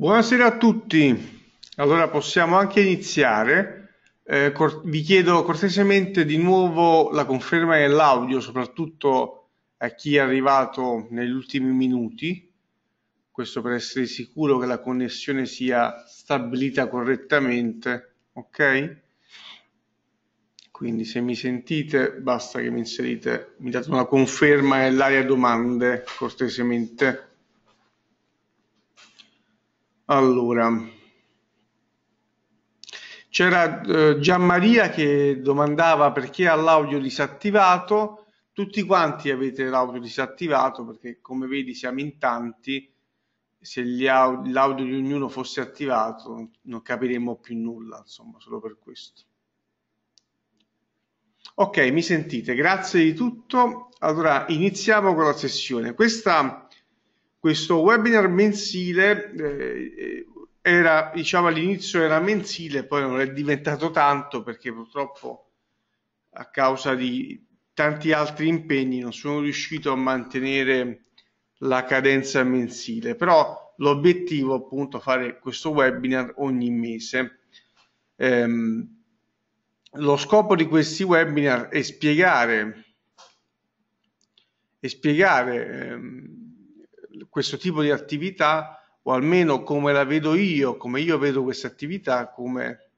Buonasera a tutti. Allora possiamo anche iniziare. Eh, vi chiedo cortesemente di nuovo la conferma dell'audio, soprattutto a chi è arrivato negli ultimi minuti. Questo per essere sicuro che la connessione sia stabilita correttamente. Ok? Quindi se mi sentite basta che mi inserite, mi date una conferma e l'aria domande cortesemente. Allora, c'era eh, Gianmaria che domandava perché ha l'audio disattivato. Tutti quanti avete l'audio disattivato perché come vedi siamo in tanti. Se aud- l'audio di ognuno fosse attivato non capiremmo più nulla, insomma, solo per questo. Ok, mi sentite, grazie di tutto. Allora, iniziamo con la sessione. Questa questo webinar mensile eh, eh, era, diciamo, all'inizio era mensile, poi non è diventato tanto perché purtroppo a causa di tanti altri impegni non sono riuscito a mantenere la cadenza mensile, però l'obiettivo appunto è fare questo webinar ogni mese. Ehm, lo scopo di questi webinar è spiegare, è spiegare ehm, questo tipo di attività, o almeno come la vedo io, come io vedo questa attività, come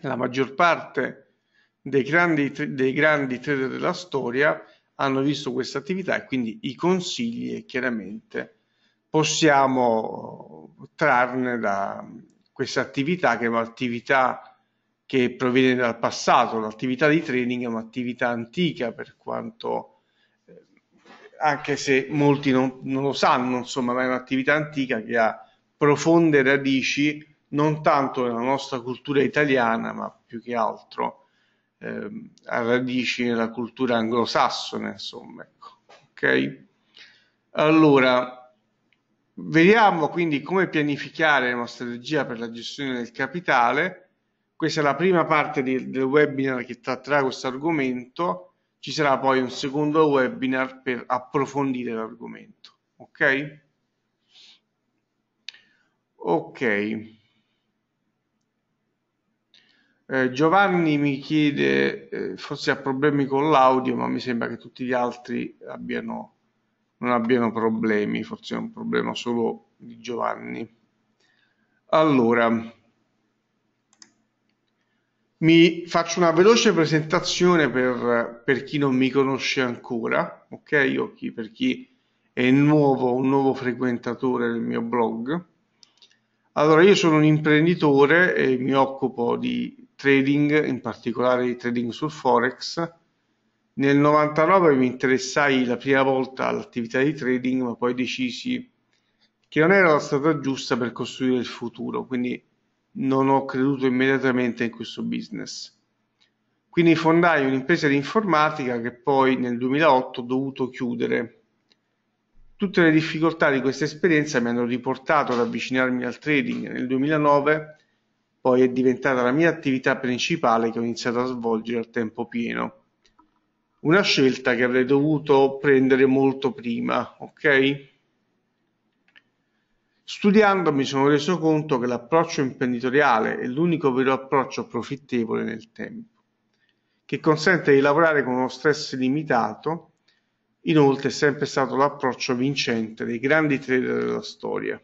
la maggior parte dei grandi, dei grandi trader della storia hanno visto questa attività e quindi i consigli chiaramente possiamo trarne da questa attività che è un'attività che proviene dal passato, l'attività di trading è un'attività antica per quanto anche se molti non, non lo sanno, insomma, ma è un'attività antica che ha profonde radici non tanto nella nostra cultura italiana, ma più che altro eh, ha radici nella cultura anglosassone, insomma. Ecco. Ok? Allora, vediamo quindi come pianificare una strategia per la gestione del capitale. Questa è la prima parte di, del webinar che tratterà questo argomento ci sarà poi un secondo webinar per approfondire l'argomento. Ok? Ok. Eh, Giovanni mi chiede, eh, forse ha problemi con l'audio, ma mi sembra che tutti gli altri abbiano, non abbiano problemi, forse è un problema solo di Giovanni. Allora, mi faccio una veloce presentazione per, per chi non mi conosce ancora, ok? O chi, per chi è nuovo, un nuovo frequentatore del mio blog. Allora, io sono un imprenditore e mi occupo di trading, in particolare di trading sul Forex. Nel 99 mi interessai la prima volta all'attività di trading, ma poi decisi che non era la strada giusta per costruire il futuro, quindi non ho creduto immediatamente in questo business. Quindi fondai un'impresa di informatica che poi nel 2008 ho dovuto chiudere. Tutte le difficoltà di questa esperienza mi hanno riportato ad avvicinarmi al trading. Nel 2009 poi è diventata la mia attività principale che ho iniziato a svolgere a tempo pieno. Una scelta che avrei dovuto prendere molto prima, ok? Studiando mi sono reso conto che l'approccio imprenditoriale è l'unico vero approccio profittevole nel tempo, che consente di lavorare con uno stress limitato, inoltre è sempre stato l'approccio vincente dei grandi trader della storia.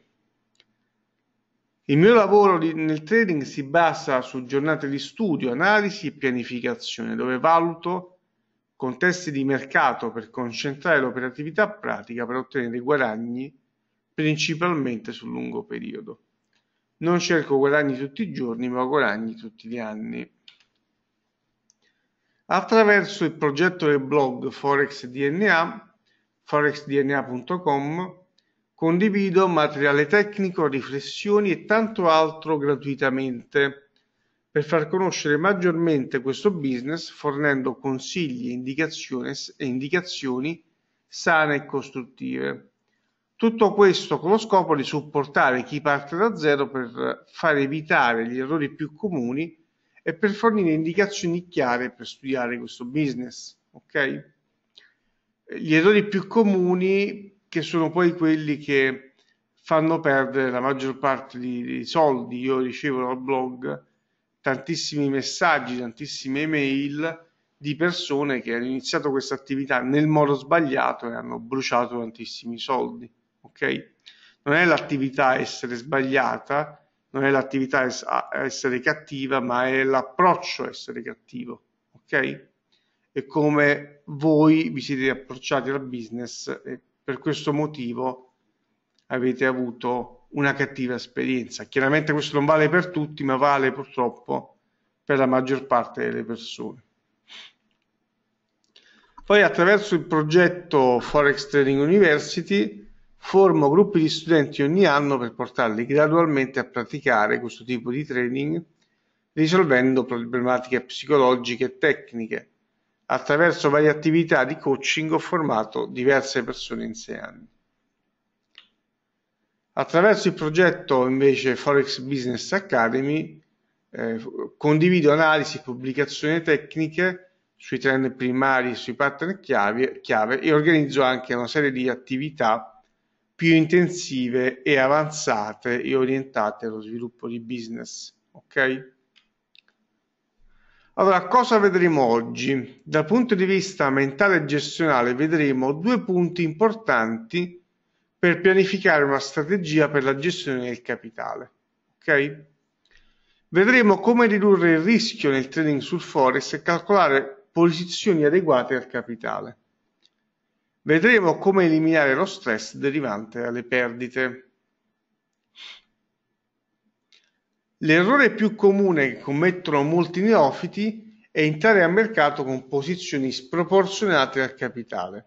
Il mio lavoro nel trading si basa su giornate di studio, analisi e pianificazione, dove valuto contesti di mercato per concentrare l'operatività pratica per ottenere guadagni principalmente sul lungo periodo. Non cerco guadagni tutti i giorni, ma guadagni tutti gli anni. Attraverso il progetto del blog Forex DNA, forexdna.com, condivido materiale tecnico, riflessioni e tanto altro gratuitamente per far conoscere maggiormente questo business fornendo consigli e indicazioni sane e costruttive. Tutto questo con lo scopo di supportare chi parte da zero per far evitare gli errori più comuni e per fornire indicazioni chiare per studiare questo business. Ok? Gli errori più comuni che sono poi quelli che fanno perdere la maggior parte dei soldi. Io ricevo dal blog tantissimi messaggi, tantissime email di persone che hanno iniziato questa attività nel modo sbagliato e hanno bruciato tantissimi soldi ok? Non è l'attività essere sbagliata, non è l'attività essere cattiva, ma è l'approccio essere cattivo, ok? E come voi vi siete approcciati al business e per questo motivo avete avuto una cattiva esperienza. Chiaramente questo non vale per tutti, ma vale purtroppo per la maggior parte delle persone. Poi attraverso il progetto Forex Trading University Formo gruppi di studenti ogni anno per portarli gradualmente a praticare questo tipo di training risolvendo problematiche psicologiche e tecniche. Attraverso varie attività di coaching ho formato diverse persone in sei anni. Attraverso il progetto invece Forex Business Academy eh, condivido analisi e pubblicazioni tecniche sui trend primari e sui pattern chiave, chiave e organizzo anche una serie di attività più intensive e avanzate e orientate allo sviluppo di business. Ok? Allora, cosa vedremo oggi? Dal punto di vista mentale e gestionale vedremo due punti importanti per pianificare una strategia per la gestione del capitale. Ok? Vedremo come ridurre il rischio nel trading sul forex e calcolare posizioni adeguate al capitale. Vedremo come eliminare lo stress derivante dalle perdite. L'errore più comune che commettono molti neofiti è entrare al mercato con posizioni sproporzionate al capitale.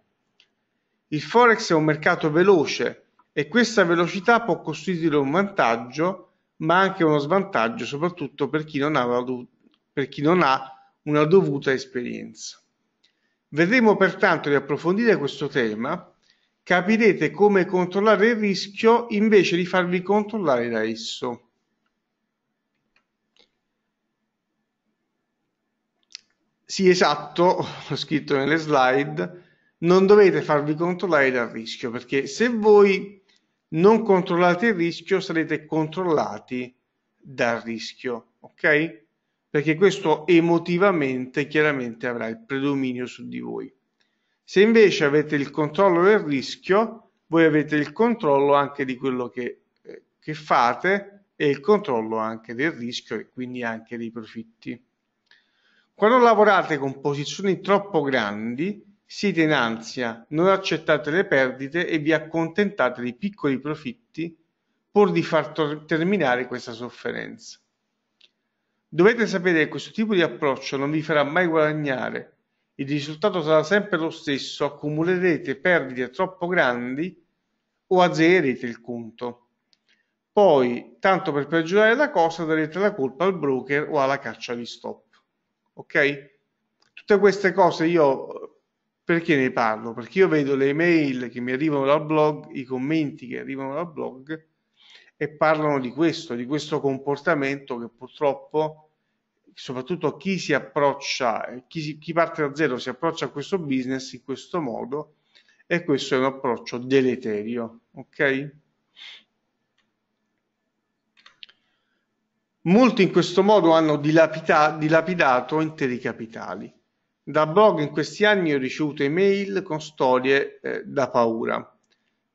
Il forex è un mercato veloce e questa velocità può costituire un vantaggio ma anche uno svantaggio soprattutto per chi non ha, per chi non ha una dovuta esperienza. Vedremo pertanto di approfondire questo tema, capirete come controllare il rischio invece di farvi controllare da esso. Sì, esatto, ho scritto nelle slide, non dovete farvi controllare dal rischio, perché se voi non controllate il rischio sarete controllati dal rischio, ok? perché questo emotivamente chiaramente avrà il predominio su di voi. Se invece avete il controllo del rischio, voi avete il controllo anche di quello che, eh, che fate e il controllo anche del rischio e quindi anche dei profitti. Quando lavorate con posizioni troppo grandi, siete in ansia, non accettate le perdite e vi accontentate di piccoli profitti pur di far terminare questa sofferenza. Dovete sapere che questo tipo di approccio non vi farà mai guadagnare, il risultato sarà sempre lo stesso, accumulerete perdite troppo grandi o azzererete il conto. Poi, tanto per peggiorare la cosa, darete la colpa al broker o alla caccia di stop. Ok? Tutte queste cose io perché ne parlo? Perché io vedo le email che mi arrivano dal blog, i commenti che arrivano dal blog e parlano di questo, di questo comportamento che purtroppo soprattutto chi si approccia, chi, si, chi parte da zero si approccia a questo business in questo modo e questo è un approccio deleterio, ok? Molti in questo modo hanno dilapida, dilapidato interi capitali. Da blog in questi anni ho ricevuto email con storie eh, da paura.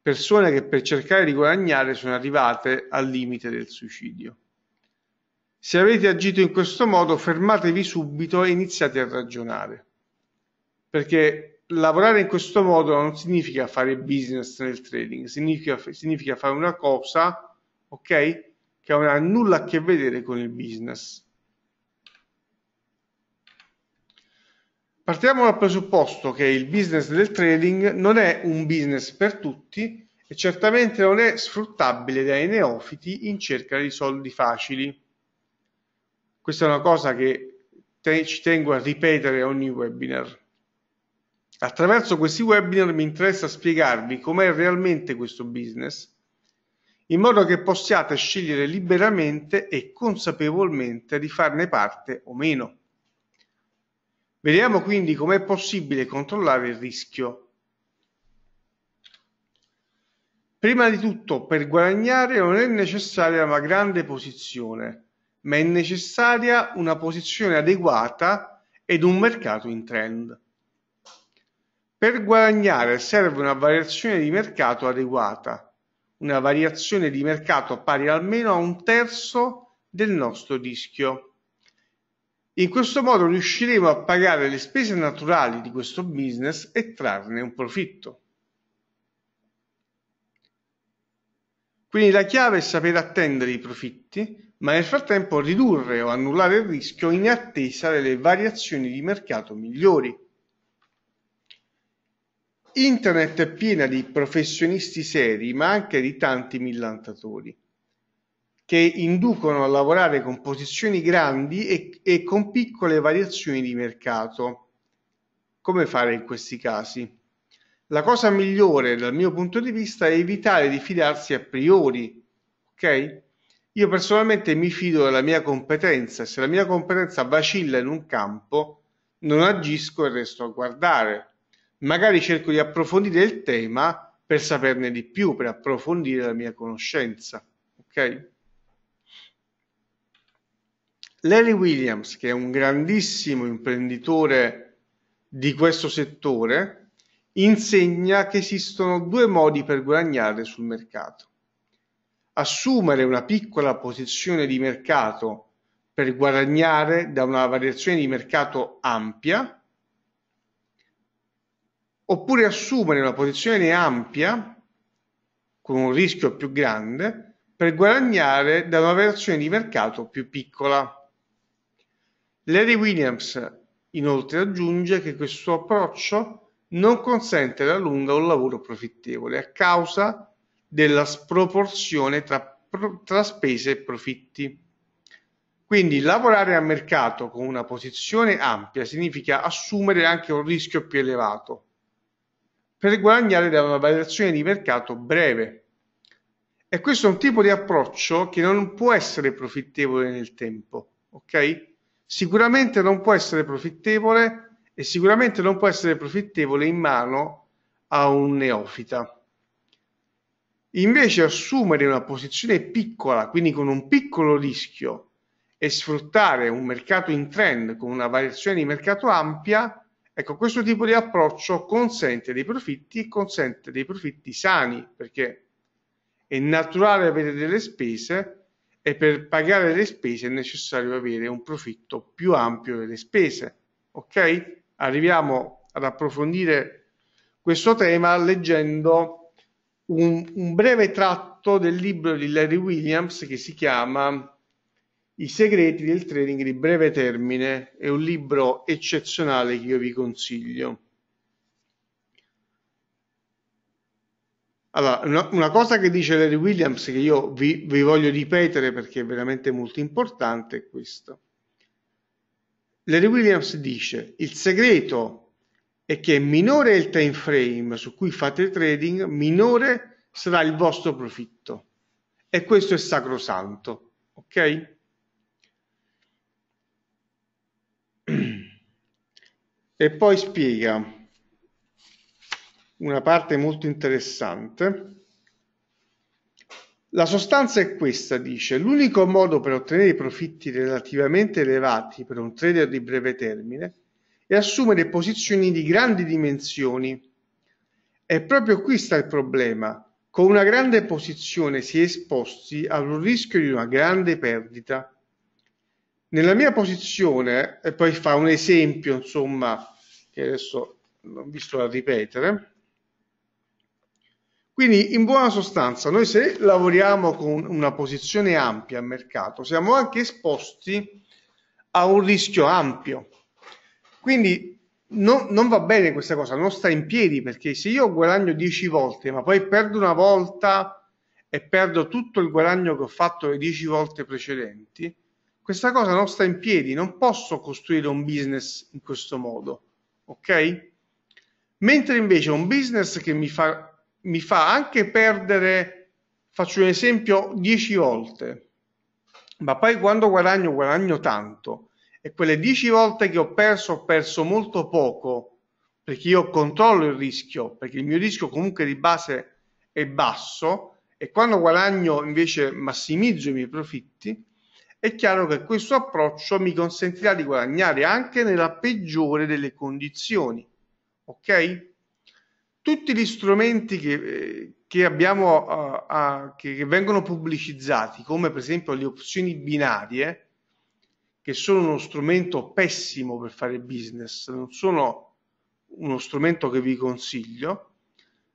Persone che per cercare di guadagnare sono arrivate al limite del suicidio. Se avete agito in questo modo, fermatevi subito e iniziate a ragionare. Perché lavorare in questo modo non significa fare business nel trading, significa, significa fare una cosa, ok, che non ha nulla a che vedere con il business Partiamo dal presupposto che il business del trading non è un business per tutti e certamente non è sfruttabile dai neofiti in cerca di soldi facili. Questa è una cosa che te ci tengo a ripetere ogni webinar. Attraverso questi webinar mi interessa spiegarvi com'è realmente questo business, in modo che possiate scegliere liberamente e consapevolmente di farne parte o meno. Vediamo quindi com'è possibile controllare il rischio. Prima di tutto, per guadagnare non è necessaria una grande posizione, ma è necessaria una posizione adeguata ed un mercato in trend. Per guadagnare serve una variazione di mercato adeguata, una variazione di mercato pari almeno a un terzo del nostro rischio. In questo modo riusciremo a pagare le spese naturali di questo business e trarne un profitto. Quindi la chiave è sapere attendere i profitti, ma nel frattempo ridurre o annullare il rischio in attesa delle variazioni di mercato migliori. Internet è piena di professionisti seri, ma anche di tanti millantatori che inducono a lavorare con posizioni grandi e, e con piccole variazioni di mercato. Come fare in questi casi? La cosa migliore dal mio punto di vista è evitare di fidarsi a priori, ok? Io personalmente mi fido della mia competenza, se la mia competenza vacilla in un campo, non agisco e resto a guardare. Magari cerco di approfondire il tema per saperne di più, per approfondire la mia conoscenza, ok? Larry Williams, che è un grandissimo imprenditore di questo settore, insegna che esistono due modi per guadagnare sul mercato. Assumere una piccola posizione di mercato per guadagnare da una variazione di mercato ampia, oppure assumere una posizione ampia con un rischio più grande per guadagnare da una variazione di mercato più piccola. Larry Williams inoltre aggiunge che questo approccio non consente alla lunga un lavoro profittevole a causa della sproporzione tra, tra spese e profitti. Quindi lavorare a mercato con una posizione ampia significa assumere anche un rischio più elevato per guadagnare da una variazione di mercato breve. E questo è un tipo di approccio che non può essere profittevole nel tempo, ok? sicuramente non può essere profittevole e sicuramente non può essere profittevole in mano a un neofita. Invece assumere una posizione piccola, quindi con un piccolo rischio, e sfruttare un mercato in trend con una variazione di mercato ampia, ecco, questo tipo di approccio consente dei profitti e consente dei profitti sani, perché è naturale avere delle spese, e per pagare le spese è necessario avere un profitto più ampio delle spese. Ok? Arriviamo ad approfondire questo tema leggendo un, un breve tratto del libro di Larry Williams che si chiama I segreti del trading di breve termine. È un libro eccezionale che io vi consiglio Allora, una, cosa che dice Larry Williams, che io vi, vi voglio ripetere perché è veramente molto importante, è questo. Larry Williams dice, il segreto è che minore è il time frame su cui fate trading, minore sarà il vostro profitto. E questo è sacrosanto, ok? E poi spiega una parte molto interessante. La sostanza è questa, dice, l'unico modo per ottenere profitti relativamente elevati per un trader di breve termine è assumere posizioni di grandi dimensioni. E proprio qui sta il problema. Con una grande posizione si è esposti al rischio di una grande perdita. Nella mia posizione, e poi fa un esempio, insomma, che adesso non vi sto a ripetere, quindi in buona sostanza noi se lavoriamo con una posizione ampia al mercato siamo anche esposti a un rischio ampio. Quindi non, non, va bene questa cosa, non sta in piedi perché se io guadagno 10 volte ma poi perdo una volta e perdo tutto il guadagno che ho fatto le 10 volte precedenti, questa cosa non sta in piedi, non posso costruire un business in questo modo, ok? Mentre invece un business che mi fa mi fa anche perdere, faccio un esempio, 10 volte, ma poi quando guadagno, guadagno tanto e quelle 10 volte che ho perso, ho perso molto poco perché io controllo il rischio, perché il mio rischio comunque di base è basso e quando guadagno invece massimizzo i miei profitti, è chiaro che questo approccio mi consentirà di guadagnare anche nella peggiore delle condizioni. Ok? tutti gli strumenti che, eh, che abbiamo, uh, uh, che, che, vengono pubblicizzati, come per esempio le opzioni binarie, che sono uno strumento pessimo per fare business, non sono uno strumento che vi consiglio,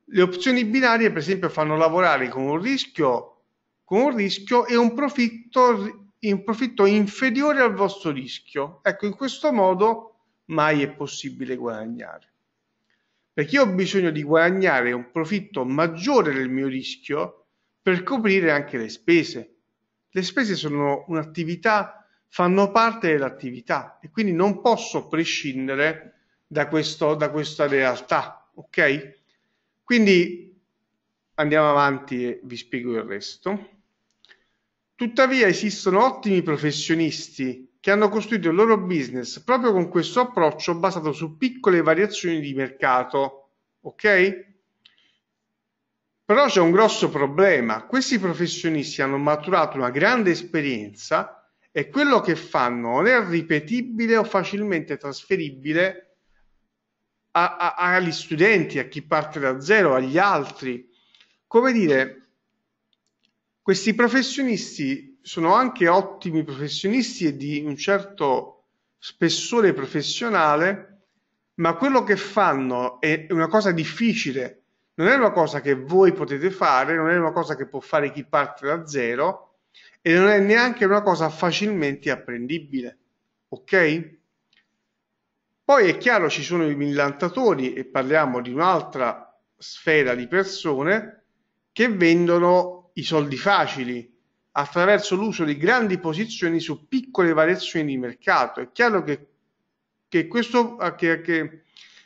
le opzioni binarie per esempio fanno lavorare con un rischio, con un rischio e un profitto, un profitto inferiore al vostro rischio. Ecco, in questo modo mai è possibile guadagnare perché io ho bisogno di guadagnare un profitto maggiore del mio rischio per coprire anche le spese. Le spese sono un'attività, fanno parte dell'attività e quindi non posso prescindere da, questo, da questa realtà, ok? Quindi andiamo avanti e vi spiego il resto. Tuttavia esistono ottimi professionisti che hanno costruito il loro business proprio con questo approccio basato su piccole variazioni di mercato. Ok? Però c'è un grosso problema. Questi professionisti hanno maturato una grande esperienza e quello che fanno non è ripetibile o facilmente trasferibile a, a, agli studenti, a chi parte da zero, agli altri. Come dire, questi professionisti sono anche ottimi professionisti e di un certo spessore professionale, ma quello che fanno è una cosa difficile, non è una cosa che voi potete fare, non è una cosa che può fare chi parte da zero e non è neanche una cosa facilmente apprendibile. Ok? Poi è chiaro ci sono i millantatori e parliamo di un'altra sfera di persone che vendono i soldi facili, attraverso l'uso di grandi posizioni su piccole variazioni di mercato. È chiaro che, che, questo, che, che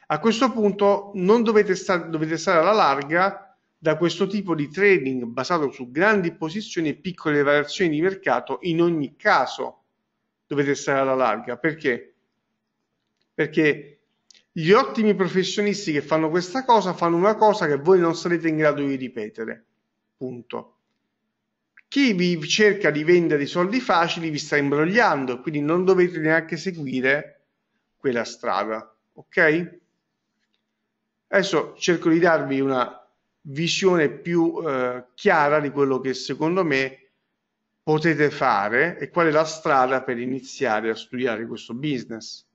a questo punto non dovete, star, dovete stare alla larga da questo tipo di trading basato su grandi posizioni e piccole variazioni di mercato. In ogni caso dovete stare alla larga. Perché? Perché gli ottimi professionisti che fanno questa cosa fanno una cosa che voi non sarete in grado di ripetere. Punto chi vi cerca di vendere i soldi facili vi sta imbrogliando, quindi non dovete neanche seguire quella strada, ok? Adesso cerco di darvi una visione più eh, chiara di quello che secondo me potete fare e qual è la strada per iniziare a studiare questo business.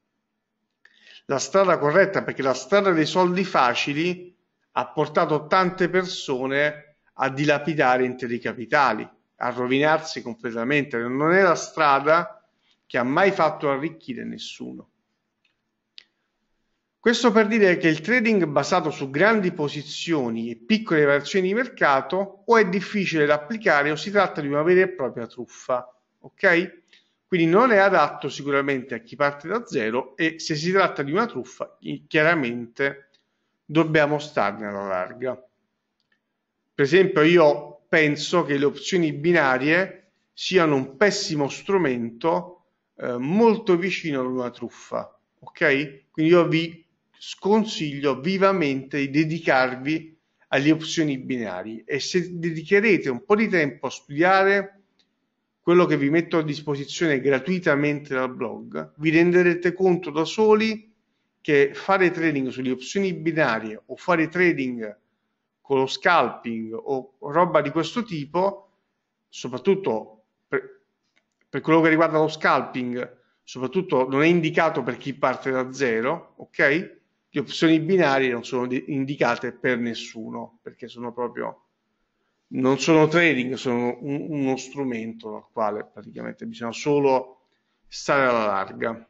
La strada corretta, perché la strada dei soldi facili ha portato tante persone a dilapidare interi capitali a rovinarsi completamente. Non è la strada che ha mai fatto arricchire nessuno. Questo per dire che il trading basato su grandi posizioni e piccole variazioni di mercato o è difficile da applicare o si tratta di una vera e propria truffa, ok? Quindi non è adatto sicuramente a chi parte da zero e se si tratta di una truffa, chiaramente dobbiamo starne alla larga. Per esempio, io penso che le opzioni binarie siano un pessimo strumento eh, molto vicino ad una truffa, ok? Quindi io vi sconsiglio vivamente di dedicarvi alle opzioni binarie e se dedicherete un po' di tempo a studiare quello che vi metto a disposizione gratuitamente dal blog, vi renderete conto da soli che fare trading sulle opzioni binarie o fare trading con lo scalping o roba di questo tipo, soprattutto per, per quello che riguarda lo scalping, soprattutto non è indicato per chi parte da zero, ok? Le opzioni binarie non sono indicate per nessuno, perché sono proprio, non sono trading, sono un, uno strumento al quale praticamente bisogna solo stare alla larga.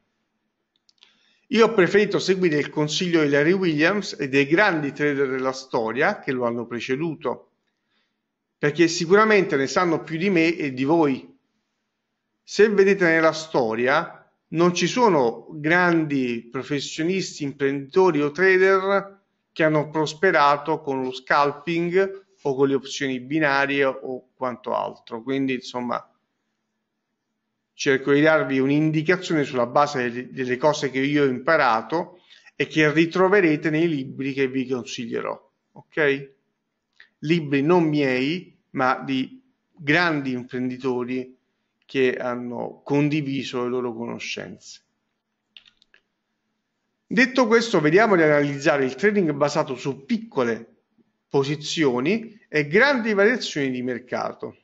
Io ho preferito seguire il consiglio di Larry Williams e dei grandi trader della storia che lo hanno preceduto, perché sicuramente ne sanno più di me e di voi. Se vedete nella storia, non ci sono grandi professionisti, imprenditori o trader che hanno prosperato con lo scalping o con le opzioni binarie o quanto altro. Quindi, insomma, cerco di darvi un'indicazione sulla base delle cose che io ho imparato e che ritroverete nei libri che vi consiglierò. Ok? Libri non miei, ma di grandi imprenditori che hanno condiviso le loro conoscenze. Detto questo, vediamo di analizzare il trading basato su piccole posizioni e grandi variazioni di mercato.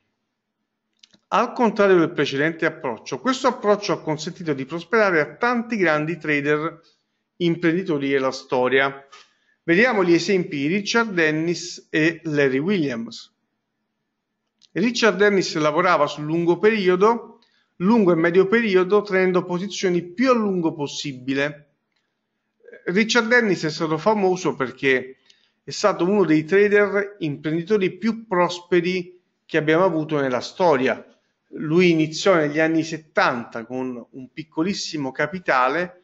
Al contrario del precedente approccio, questo approccio ha consentito di prosperare a tanti grandi trader imprenditori della storia. Vediamo gli esempi di Richard Dennis e Larry Williams. Richard Dennis lavorava sul lungo periodo, lungo e medio periodo, tenendo posizioni più a lungo possibile. Richard Dennis è stato famoso perché è stato uno dei trader imprenditori più prosperi che abbiamo avuto nella storia. Lui iniziò negli anni 70 con un piccolissimo capitale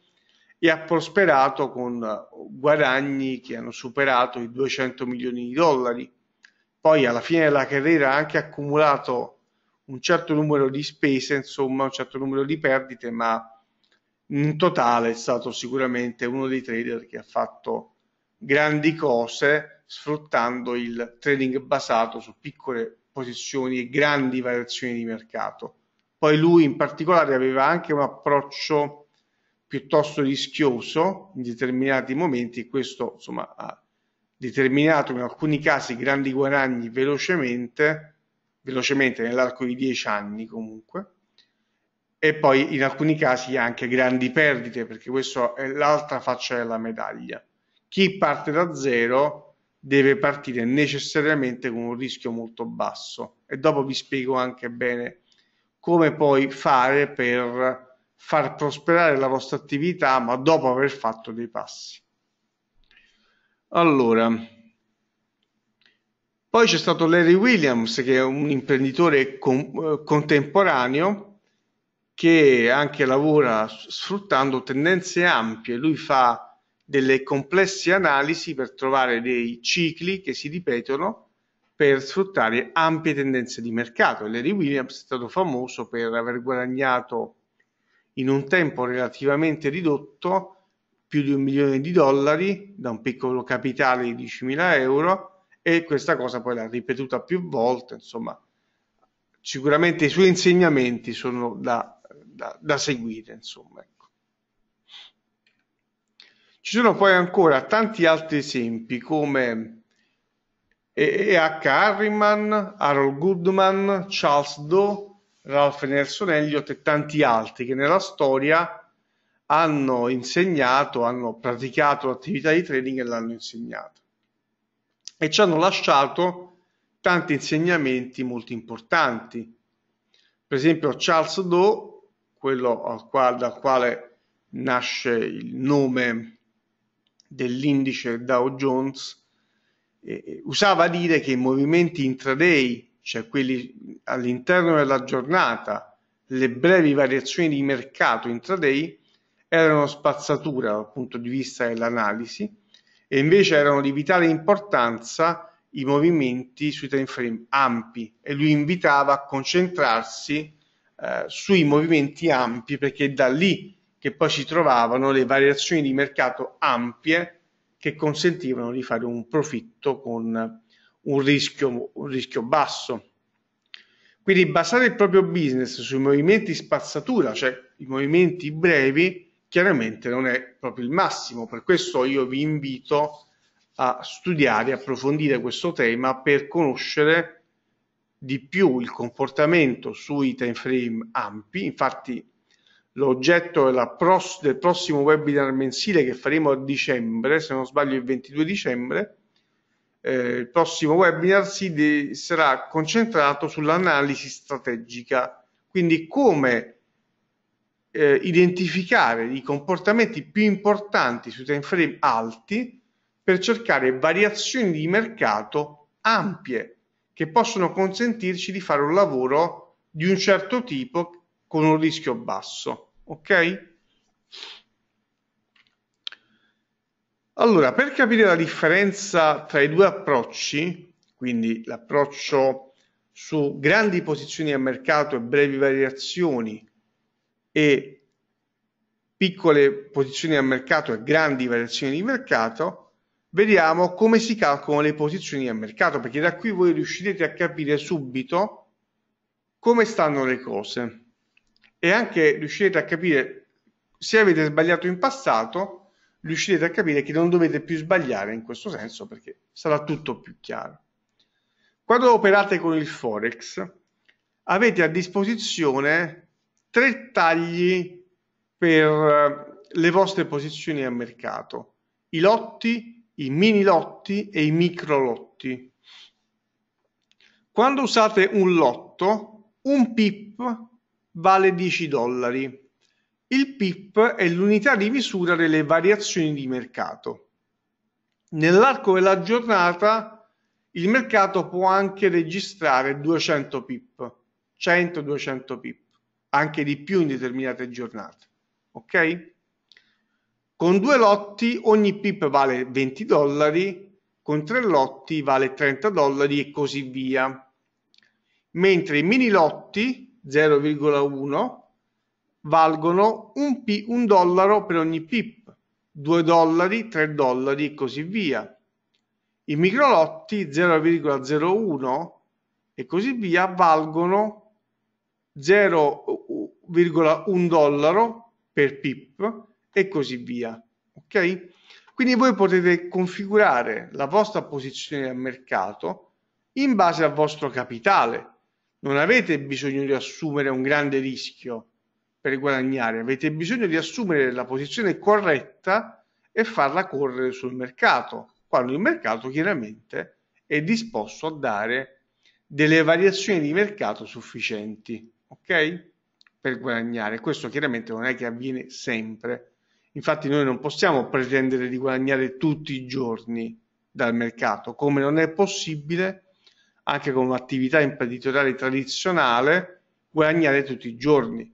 e ha prosperato con guadagni che hanno superato i 200 milioni di dollari. Poi alla fine della carriera ha anche accumulato un certo numero di spese, insomma un certo numero di perdite, ma in totale è stato sicuramente uno dei trader che ha fatto grandi cose sfruttando il trading basato su piccole posizioni e grandi variazioni di mercato. Poi lui in particolare aveva anche un approccio piuttosto rischioso in determinati momenti e questo insomma ha determinato in alcuni casi grandi guadagni velocemente, velocemente nell'arco di dieci anni comunque e poi in alcuni casi anche grandi perdite perché questa è l'altra faccia della medaglia. Chi parte da zero deve partire necessariamente con un rischio molto basso e dopo vi spiego anche bene come poi fare per far prosperare la vostra attività ma dopo aver fatto dei passi. Allora, poi c'è stato Larry Williams che è un imprenditore con, eh, contemporaneo che anche lavora sfruttando tendenze ampie. Lui fa delle complesse analisi per trovare dei cicli che si ripetono per sfruttare ampie tendenze di mercato. Larry Williams è stato famoso per aver guadagnato in un tempo relativamente ridotto più di un milione di dollari da un piccolo capitale di 10.000 euro e questa cosa poi l'ha ripetuta più volte, insomma sicuramente i suoi insegnamenti sono da, da, da seguire. Insomma. Ecco. Ci sono poi ancora tanti altri esempi come E. H. Harriman, Harold Goodman, Charles Doe, Ralph Nelson Elliott e tanti altri che nella storia hanno insegnato, hanno praticato l'attività di trading e l'hanno insegnato e ci hanno lasciato tanti insegnamenti molto importanti. Per esempio Charles Doe, quello quale, dal quale nasce il nome dell'indice Dow Jones eh, usava dire che i movimenti intraday, cioè quelli all'interno della giornata, le brevi variazioni di mercato intraday, erano spazzatura dal punto di vista dell'analisi e invece erano di vitale importanza i movimenti sui time frame ampi e lui invitava a concentrarsi eh, sui movimenti ampi perché da lì che poi ci trovavano le variazioni di mercato ampie che consentivano di fare un profitto con un rischio, un rischio basso. Quindi basare il proprio business sui movimenti spazzatura, cioè i movimenti brevi, chiaramente non è proprio il massimo. Per questo io vi invito a studiare, approfondire questo tema per conoscere di più il comportamento sui time frame ampi. Infatti l'oggetto pros- del prossimo webinar mensile che faremo a dicembre, se non sbaglio il 22 dicembre, eh, il prossimo webinar si de- sarà concentrato sull'analisi strategica, quindi come eh, identificare i comportamenti più importanti sui time frame alti per cercare variazioni di mercato ampie che possono consentirci di fare un lavoro di un certo tipo con un rischio basso. Ok? Allora, per capire la differenza tra i due approcci, quindi l'approccio su grandi posizioni a mercato e brevi variazioni e piccole posizioni a mercato e grandi variazioni di mercato, vediamo come si calcolano le posizioni a mercato, perché da qui voi riuscirete a capire subito come stanno le cose e anche riuscirete a capire se avete sbagliato in passato, riuscirete a capire che non dovete più sbagliare in questo senso perché sarà tutto più chiaro. Quando operate con il Forex, avete a disposizione tre tagli per eh, le vostre posizioni a mercato, i lotti, i mini lotti e i micro lotti. Quando usate un lotto, un pip vale 10 dollari. Il pip è l'unità di misura delle variazioni di mercato. Nell'arco della giornata il mercato può anche registrare 200 pip, 100-200 pip, anche di più in determinate giornate. Ok? Con due lotti ogni pip vale 20 dollari, con tre lotti vale 30 dollari e così via. Mentre i mini lotti 0,1 valgono un, P, un dollaro per ogni pip, 2 dollari, 3 dollari e così via. I microlotti 0,01 e così via valgono 0,1 dollaro per pip e così via. Ok? Quindi voi potete configurare la vostra posizione al mercato in base al vostro capitale non avete bisogno di assumere un grande rischio per guadagnare, avete bisogno di assumere la posizione corretta e farla correre sul mercato, quando il mercato chiaramente è disposto a dare delle variazioni di mercato sufficienti, ok? Per guadagnare. Questo chiaramente non è che avviene sempre. Infatti noi non possiamo pretendere di guadagnare tutti i giorni dal mercato, come non è possibile anche con un'attività imprenditoriale tradizionale, guadagnare tutti i giorni.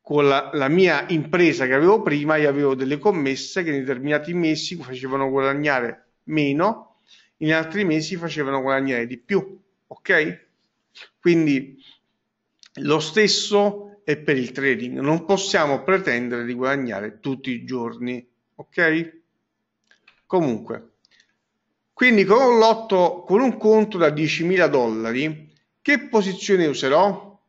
Con la, la mia impresa che avevo prima, io avevo delle commesse che in determinati mesi facevano guadagnare meno, in altri mesi facevano guadagnare di più. Ok? Quindi lo stesso è per il trading, non possiamo pretendere di guadagnare tutti i giorni, ok? Comunque, quindi con un lotto con un conto da 10.000 dollari, che posizione userò?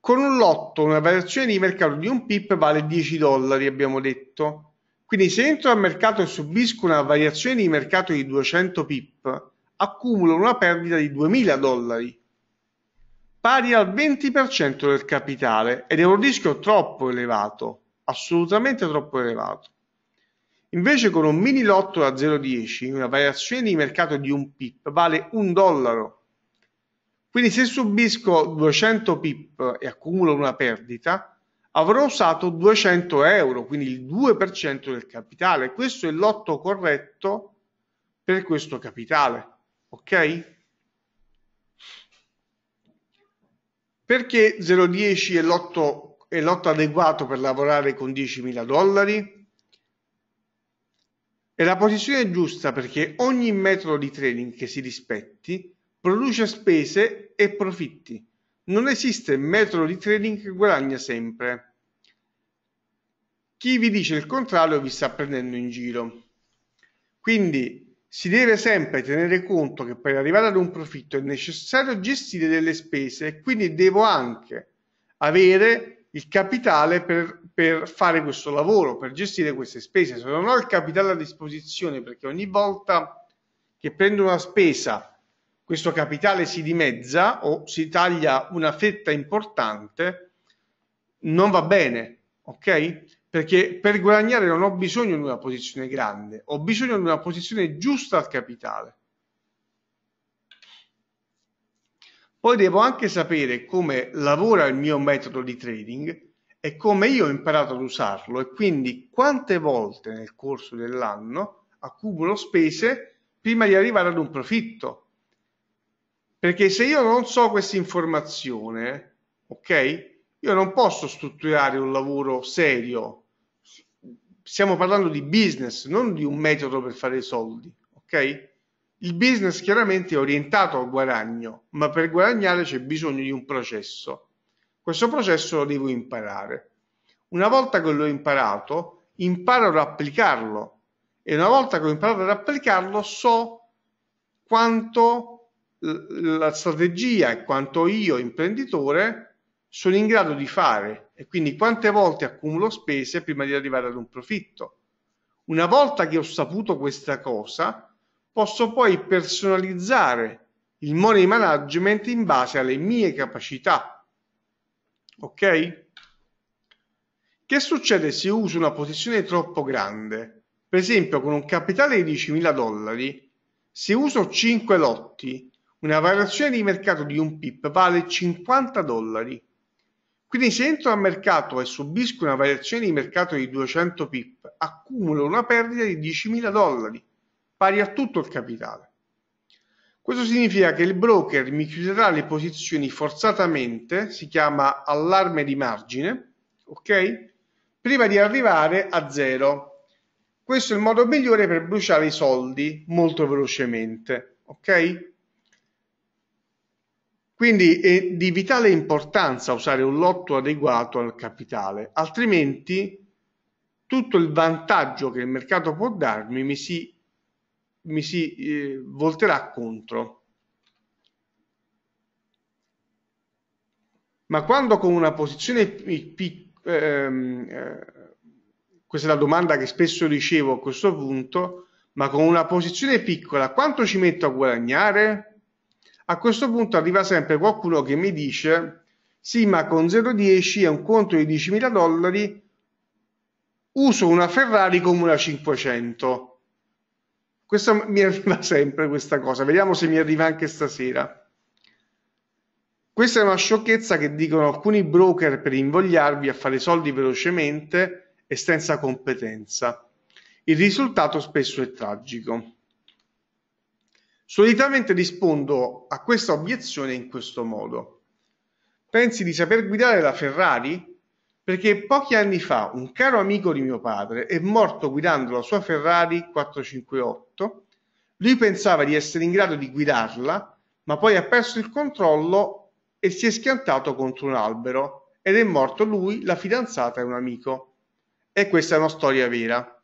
Con un lotto, una variazione di mercato di un pip vale 10 dollari, abbiamo detto. Quindi se entro al mercato e subisco una variazione di mercato di 200 pip, accumulo una perdita di 2.000 dollari, pari al 20% del capitale ed è un rischio troppo elevato, assolutamente troppo elevato. Invece con un mini lotto a 0,10 una variazione di mercato di un pip vale un dollaro. Quindi se subisco 200 pip e accumulo una perdita, avrò usato 200 euro, quindi il 2% del capitale. Questo è il lotto corretto per questo capitale. Ok? Perché 0,10 è è lotto adeguato per lavorare con 10.000 dollari? È la posizione giusta perché ogni metodo di trading che si rispetti produce spese e profitti. Non esiste metodo di trading che guadagna sempre. Chi vi dice il contrario vi sta prendendo in giro. Quindi si deve sempre tenere conto che per arrivare ad un profitto è necessario gestire delle spese, quindi devo anche avere il capitale per, per, fare questo lavoro, per gestire queste spese. Se non ho il capitale a disposizione, perché ogni volta che prendo una spesa, questo capitale si dimezza o si taglia una fetta importante, non va bene, ok? Perché per guadagnare non ho bisogno di una posizione grande, ho bisogno di una posizione giusta al capitale. Poi devo anche sapere come lavora il mio metodo di trading e come io ho imparato ad usarlo e quindi quante volte nel corso dell'anno accumulo spese prima di arrivare ad un profitto. Perché se io non so questa informazione, ok? Io non posso strutturare un lavoro serio. Stiamo parlando di business, non di un metodo per fare soldi, ok? Il business chiaramente è orientato al guadagno, ma per guadagnare c'è bisogno di un processo. Questo processo lo devo imparare. Una volta che l'ho imparato, imparo ad applicarlo e una volta che ho imparato ad applicarlo so quanto la strategia e quanto io imprenditore sono in grado di fare e quindi quante volte accumulo spese prima di arrivare ad un profitto. Una volta che ho saputo questa cosa, posso poi personalizzare il money management in base alle mie capacità. Ok? Che succede se uso una posizione troppo grande? Per esempio, con un capitale di 10.000 dollari, se uso 5 lotti, una variazione di mercato di un pip vale 50 dollari. Quindi se entro al mercato e subisco una variazione di mercato di 200 pip, accumulo una perdita di 10.000 dollari pari a tutto il capitale. Questo significa che il broker mi chiuderà le posizioni forzatamente, si chiama allarme di margine, ok? Prima di arrivare a zero. Questo è il modo migliore per bruciare i soldi molto velocemente, ok? Quindi è di vitale importanza usare un lotto adeguato al capitale, altrimenti tutto il vantaggio che il mercato può darmi mi si mi si eh, volterà contro. Ma quando con una posizione, piccola, ehm, eh, questa è la domanda che spesso ricevo a questo punto, ma con una posizione piccola quanto ci metto a guadagnare? A questo punto arriva sempre qualcuno che mi dice, sì, ma con 0,10 è un conto di 10.000 dollari, uso una Ferrari come una 500 questo mi arriva sempre questa cosa, vediamo se mi arriva anche stasera. Questa è una sciocchezza che dicono alcuni broker per invogliarvi a fare soldi velocemente e senza competenza. Il risultato spesso è tragico. Solitamente rispondo a questa obiezione in questo modo. Pensi di saper guidare la Ferrari? perché pochi anni fa un caro amico di mio padre è morto guidando la sua Ferrari 458. Lui pensava di essere in grado di guidarla, ma poi ha perso il controllo e si è schiantato contro un albero ed è morto lui, la fidanzata e un amico. E questa è una storia vera.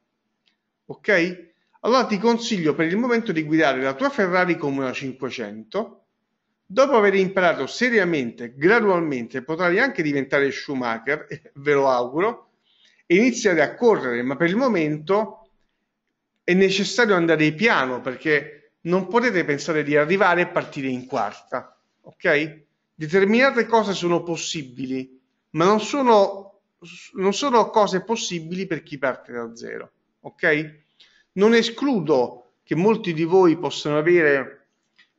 Ok? Allora ti consiglio per il momento di guidare la tua Ferrari come una 500 Dopo aver imparato seriamente, gradualmente, potrai anche diventare Schumacher, ve lo auguro, e iniziare a correre, ma per il momento è necessario andare piano perché non potete pensare di arrivare e partire in quarta, ok? Determinate cose sono possibili, ma non sono, non sono cose possibili per chi parte da zero, ok? Non escludo che molti di voi possano avere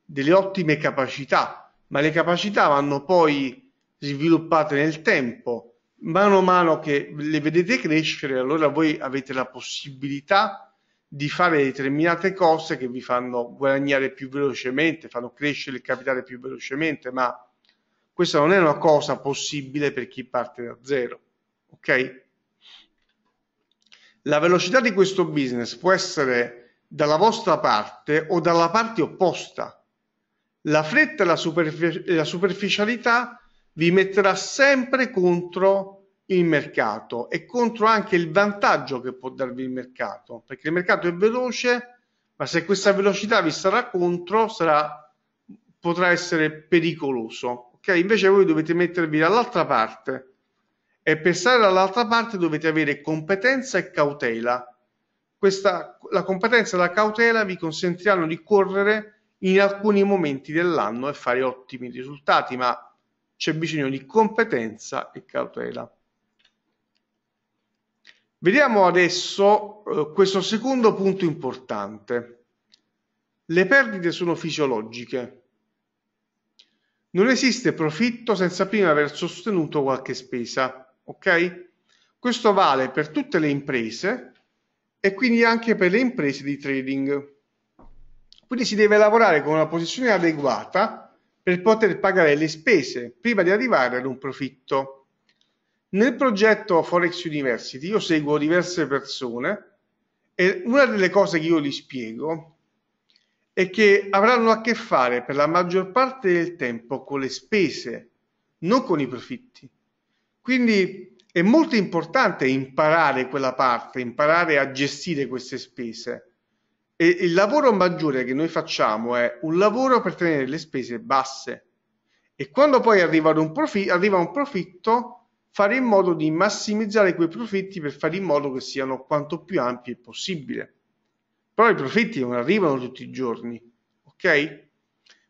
delle ottime capacità, ma le capacità vanno poi sviluppate nel tempo. Mano a mano che le vedete crescere, allora voi avete la possibilità di fare determinate cose che vi fanno guadagnare più velocemente, fanno crescere il capitale più velocemente, ma questa non è una cosa possibile per chi parte da zero. Ok? La velocità di questo business può essere dalla vostra parte o dalla parte opposta. La fretta e la, superf- la superficialità vi metterà sempre contro il mercato e contro anche il vantaggio che può darvi il mercato, perché il mercato è veloce, ma se questa velocità vi sarà contro, sarà, potrà essere pericoloso. Okay? Invece voi dovete mettervi dall'altra parte e per stare dall'altra parte dovete avere competenza e cautela. Questa, la competenza e la cautela vi consentiranno di correre in alcuni momenti dell'anno e fare ottimi risultati, ma c'è bisogno di competenza e cautela. Vediamo adesso eh, questo secondo punto importante. Le perdite sono fisiologiche. Non esiste profitto senza prima aver sostenuto qualche spesa, ok? Questo vale per tutte le imprese e quindi anche per le imprese di trading. Quindi si deve lavorare con una posizione adeguata per poter pagare le spese prima di arrivare ad un profitto. Nel progetto Forex University io seguo diverse persone e una delle cose che io gli spiego è che avranno a che fare per la maggior parte del tempo con le spese, non con i profitti. Quindi è molto importante imparare quella parte, imparare a gestire queste spese e il lavoro maggiore che noi facciamo è un lavoro per tenere le spese basse e quando poi arriva un, profi- arriva un profitto fare in modo di massimizzare quei profitti per fare in modo che siano quanto più ampi possibile. Però i profitti non arrivano tutti i giorni, ok?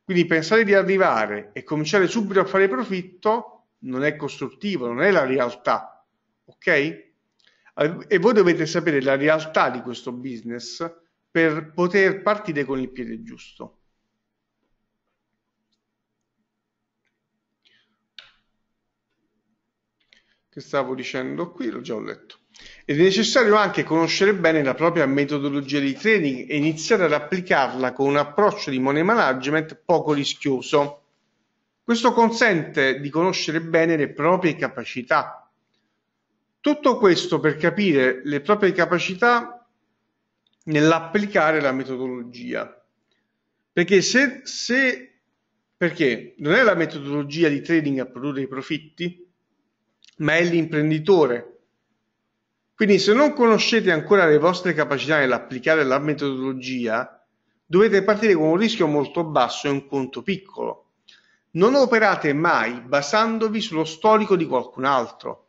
Quindi pensare di arrivare e cominciare subito a fare profitto non è costruttivo, non è la realtà, ok? E voi dovete sapere la realtà di questo business per poter partire con il piede giusto. Che stavo dicendo qui, l'ho già letto. Ed è necessario anche conoscere bene la propria metodologia di trading e iniziare ad applicarla con un approccio di money management poco rischioso. Questo consente di conoscere bene le proprie capacità. Tutto questo per capire le proprie capacità nell'applicare la metodologia. Perché se, se perché non è la metodologia di trading a produrre i profitti, ma è l'imprenditore. Quindi se non conoscete ancora le vostre capacità nell'applicare la metodologia, dovete partire con un rischio molto basso e un conto piccolo. Non operate mai basandovi sullo storico di qualcun altro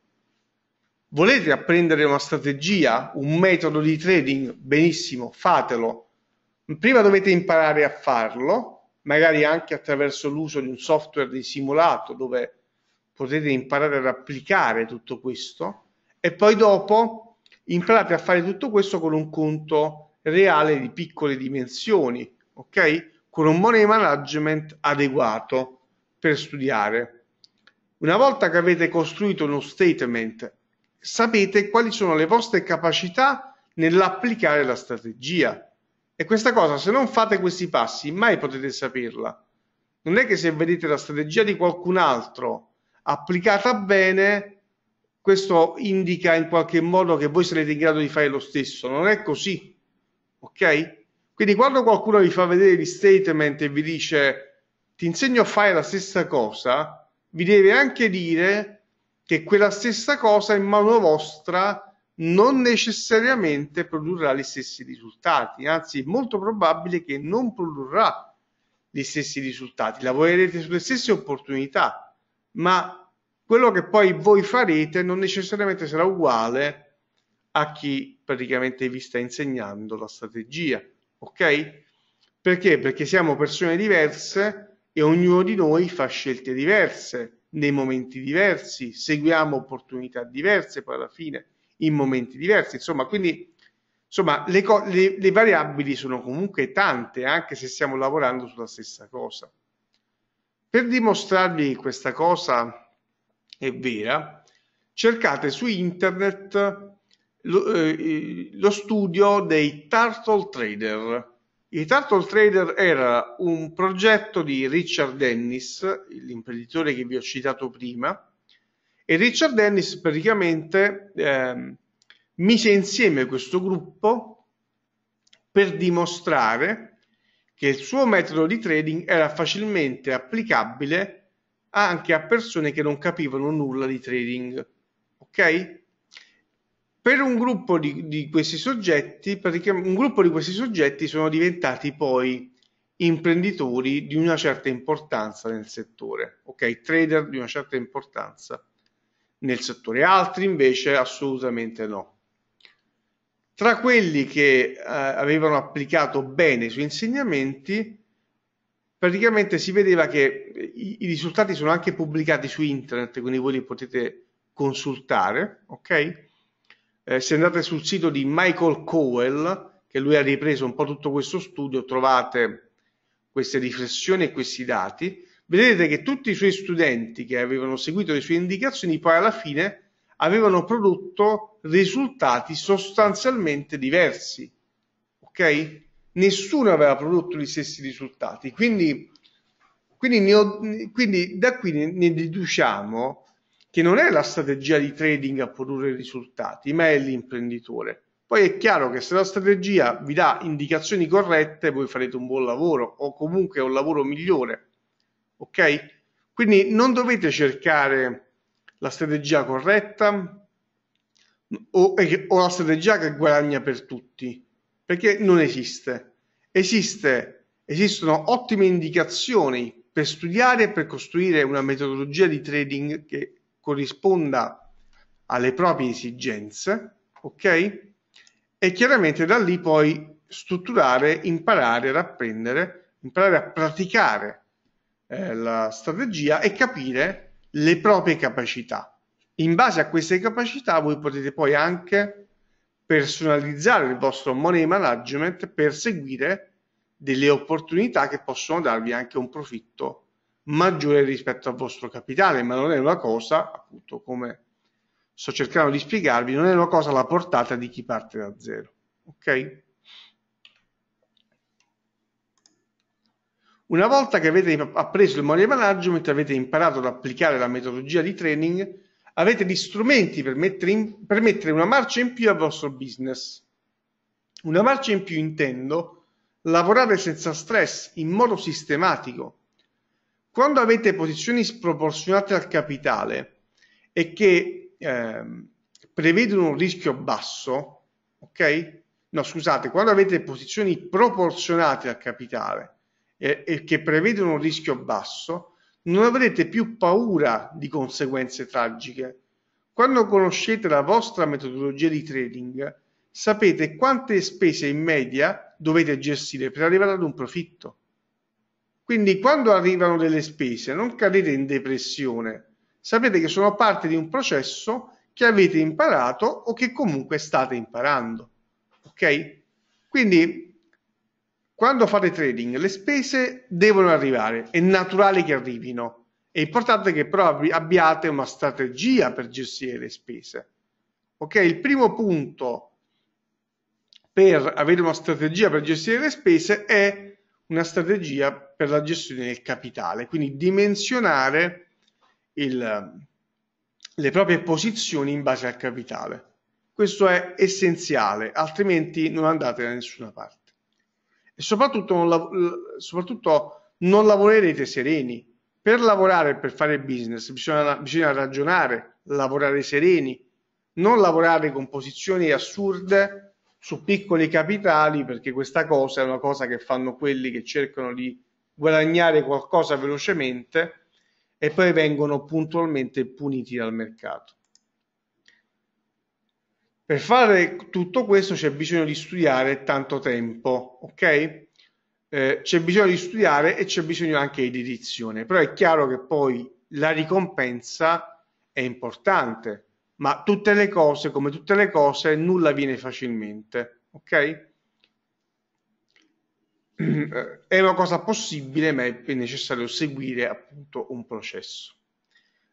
Volete apprendere una strategia, un metodo di trading? Benissimo, fatelo. Prima dovete imparare a farlo, magari anche attraverso l'uso di un software di simulato dove potete imparare ad applicare tutto questo e poi dopo imparate a fare tutto questo con un conto reale di piccole dimensioni, ok? Con un money management adeguato per studiare. Una volta che avete costruito uno statement sapete quali sono le vostre capacità nell'applicare la strategia. E questa cosa, se non fate questi passi, mai potete saperla. Non è che se vedete la strategia di qualcun altro applicata bene, questo indica in qualche modo che voi sarete in grado di fare lo stesso. Non è così. Ok? Quindi quando qualcuno vi fa vedere gli statement e vi dice ti insegno a fare la stessa cosa, vi deve anche dire che quella stessa cosa in mano vostra non necessariamente produrrà gli stessi risultati, anzi è molto probabile che non produrrà gli stessi risultati, lavorerete sulle stesse opportunità, ma quello che poi voi farete non necessariamente sarà uguale a chi praticamente vi sta insegnando la strategia, ok? Perché? Perché siamo persone diverse e ognuno di noi fa scelte diverse nei momenti diversi, seguiamo opportunità diverse poi alla fine in momenti diversi, insomma, quindi insomma, le, le, le variabili sono comunque tante, anche se stiamo lavorando sulla stessa cosa. Per dimostrarvi che questa cosa è vera, cercate su internet lo, eh, lo studio dei Turtle Trader i Turtle Trader era un progetto di Richard Dennis, l'imprenditore che vi ho citato prima, e Richard Dennis praticamente eh, mise insieme questo gruppo per dimostrare che il suo metodo di trading era facilmente applicabile anche a persone che non capivano nulla di trading. Ok? Per un gruppo di, di questi soggetti, un gruppo di questi soggetti sono diventati poi imprenditori di una certa importanza nel settore, ok? Trader di una certa importanza nel settore, altri invece assolutamente no. Tra quelli che eh, avevano applicato bene i suoi insegnamenti, praticamente si vedeva che i, i, risultati sono anche pubblicati su internet, quindi voi li potete consultare, ok? Eh, se andate sul sito di Michael Cowell, che lui ha ripreso un po' tutto questo studio, trovate queste riflessioni e questi dati. Vedete che tutti i suoi studenti che avevano seguito le sue indicazioni poi alla fine avevano prodotto risultati sostanzialmente diversi. Ok? Nessuno aveva prodotto gli stessi risultati. Quindi, quindi, ho, quindi da qui ne, ne deduciamo che non è la strategia di trading a produrre risultati, ma è l'imprenditore. Poi è chiaro che se la strategia vi dà indicazioni corrette, voi farete un buon lavoro o comunque un lavoro migliore. Ok? Quindi non dovete cercare la strategia corretta o, o la strategia che guadagna per tutti, perché non esiste. Esiste, esistono ottime indicazioni per studiare e per costruire una metodologia di trading che corrisponda alle proprie esigenze, ok? E chiaramente da lì poi strutturare, imparare ad apprendere, imparare a praticare eh, la strategia e capire le proprie capacità. In base a queste capacità voi potete poi anche personalizzare il vostro money management per seguire delle opportunità che possono darvi anche un profitto maggiore rispetto al vostro capitale, ma non è una cosa, appunto, come sto cercando di spiegarvi, non è una cosa alla portata di chi parte da zero. Ok? Una volta che avete appreso il money management, avete imparato ad applicare la metodologia di training, avete gli strumenti per mettere, in, per mettere una marcia in più al vostro business. Una marcia in più intendo lavorare senza stress, in modo sistematico, quando avete posizioni sproporzionate al capitale e che eh, prevedono un rischio basso, ok? No, scusate, quando avete posizioni proporzionate al capitale e, e che prevedono un rischio basso, non avrete più paura di conseguenze tragiche. Quando conoscete la vostra metodologia di trading, sapete quante spese in media dovete gestire per arrivare ad un profitto. Quindi quando arrivano delle spese non cadete in depressione, sapete che sono parte di un processo che avete imparato o che comunque state imparando. Ok? Quindi quando fate trading le spese devono arrivare, è naturale che arrivino. È importante che però abbiate una strategia per gestire le spese. Ok? Il primo punto per avere una strategia per gestire le spese è una strategia per la gestione del capitale, quindi dimensionare il, le proprie posizioni in base al capitale. Questo è essenziale, altrimenti non andate da nessuna parte. E soprattutto non, la, soprattutto non lavorerete sereni. Per lavorare, per fare business, bisogna, bisogna ragionare, lavorare sereni, non lavorare con posizioni assurde su piccoli capitali perché questa cosa è una cosa che fanno quelli che cercano di guadagnare qualcosa velocemente e poi vengono puntualmente puniti dal mercato. Per fare tutto questo c'è bisogno di studiare tanto tempo, ok? Eh, c'è bisogno di studiare e c'è bisogno anche di dedizione, però è chiaro che poi la ricompensa è importante, ma tutte le cose, come tutte le cose, nulla viene facilmente, ok? Mm-hmm. Eh, è una cosa possibile, ma è necessario seguire appunto un processo.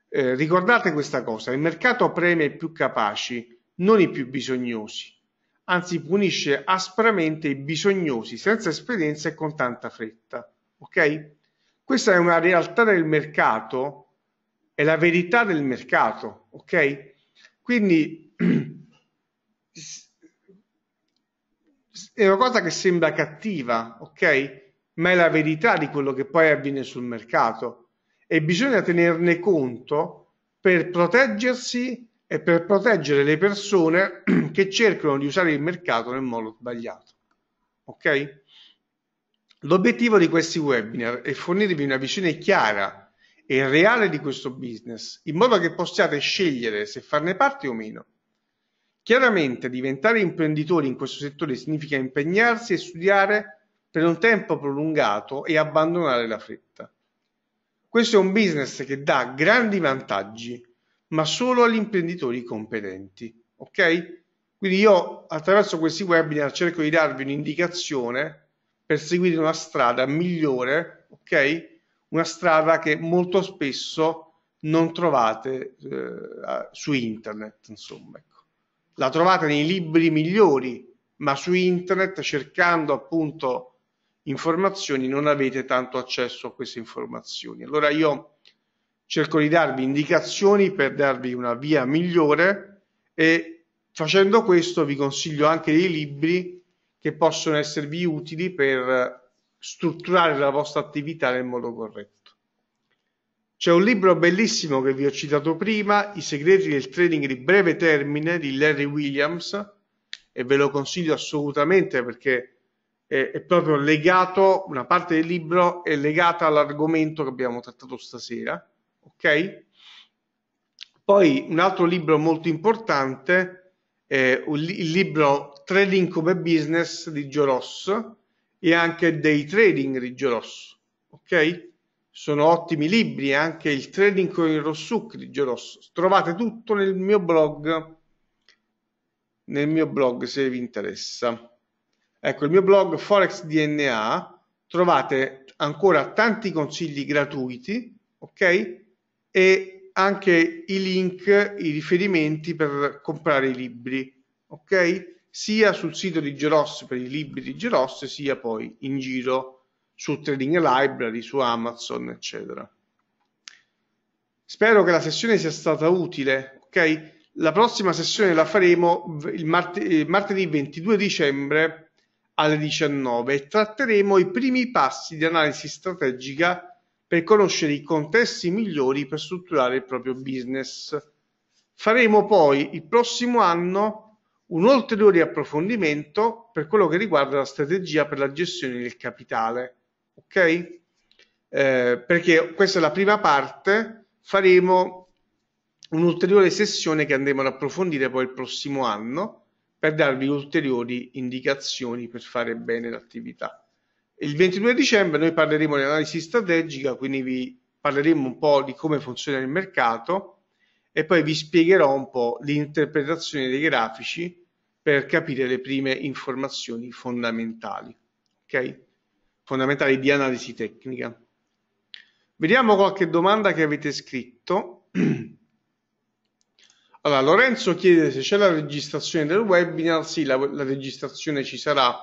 Eh, ricordate questa cosa, il mercato premia i più capaci, non i più bisognosi, anzi punisce aspramente i bisognosi, senza esperienza e con tanta fretta. Ok? Questa è una realtà del mercato, è la verità del mercato, ok? Quindi è una cosa che sembra cattiva, ok? Ma è la verità di quello che poi avviene sul mercato e bisogna tenerne conto per proteggersi e per proteggere le persone che cercano di usare il mercato nel modo sbagliato, ok? L'obiettivo di questi webinar è fornirvi una visione chiara e reale di questo business, in modo che possiate scegliere se farne parte o meno. Chiaramente diventare imprenditori in questo settore significa impegnarsi e studiare per un tempo prolungato e abbandonare la fretta. Questo è un business che dà grandi vantaggi, ma solo agli imprenditori competenti. Ok? Quindi io attraverso questi webinar cerco di darvi un'indicazione per seguire una strada migliore, ok? Una strada che molto spesso non trovate eh, su internet, insomma la trovate nei libri migliori, ma su internet cercando appunto informazioni non avete tanto accesso a queste informazioni. Allora io cerco di darvi indicazioni per darvi una via migliore e facendo questo vi consiglio anche dei libri che possono esservi utili per strutturare la vostra attività nel modo corretto. C'è un libro bellissimo che vi ho citato prima, I segreti del trading di breve termine di Larry Williams e ve lo consiglio assolutamente perché è, è proprio legato, una parte del libro è legata all'argomento che abbiamo trattato stasera, ok? Poi un altro libro molto importante è il libro Trading come Business di Joe Ross e anche Day Trading di Joe Ross, ok? Sono ottimi libri eh, anche il trading con il rossuc Rossucchio Rosso. Trovate tutto nel mio blog. Nel mio blog se vi interessa. Ecco il mio blog Forex DNA. Trovate ancora tanti consigli gratuiti, ok? E anche i link, i riferimenti per comprare i libri, ok? Sia sul sito di Geross per i libri di Geross sia poi in giro su Trading Library, su Amazon, eccetera. Spero che la sessione sia stata utile, ok? La prossima sessione la faremo il, mart- eh, martedì 22 dicembre alle 19 e tratteremo i primi passi di analisi strategica per conoscere i contesti migliori per strutturare il proprio business. Faremo poi il prossimo anno un ulteriore approfondimento per quello che riguarda la strategia per la gestione del capitale ok? Eh, perché questa è la prima parte, faremo un'ulteriore sessione che andremo ad approfondire poi il prossimo anno per darvi ulteriori indicazioni per fare bene l'attività. Il 22 dicembre noi parleremo di analisi strategica, quindi vi parleremo un po' di come funziona il mercato e poi vi spiegherò un po' l'interpretazione dei grafici per capire le prime informazioni fondamentali. Okay? fondamentali di analisi tecnica. Vediamo qualche domanda che avete scritto. Allora, Lorenzo chiede se c'è la registrazione del webinar. Sì, la, la registrazione ci sarà,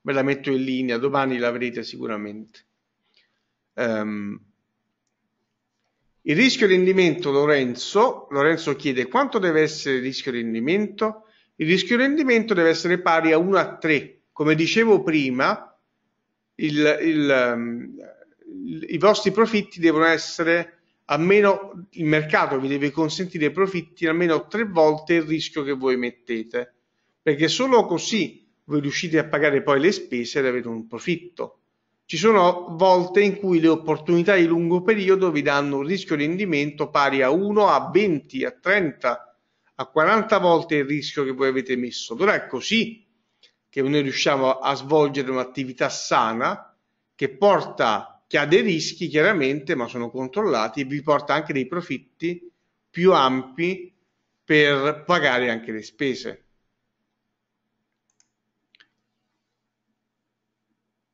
ve la metto in linea, domani la vedrete sicuramente. Um, il rischio rendimento, Lorenzo, Lorenzo chiede quanto deve essere il rischio rendimento? Il rischio rendimento deve essere pari a 1 a 3. Come dicevo prima, il, il, ehm, i vostri profitti devono essere almeno il mercato vi deve consentire profitti almeno tre volte il rischio che voi mettete, perché solo così voi riuscite a pagare poi le spese ed avete un profitto. Ci sono volte in cui le opportunità di lungo periodo vi danno un rischio rendimento pari a 1, a 20, a 30, a 40 volte il rischio che voi avete messo. Allora è così che noi riusciamo a svolgere un'attività sana che porta, che ha dei rischi chiaramente, ma sono controllati e vi porta anche dei profitti più ampi per pagare anche le spese.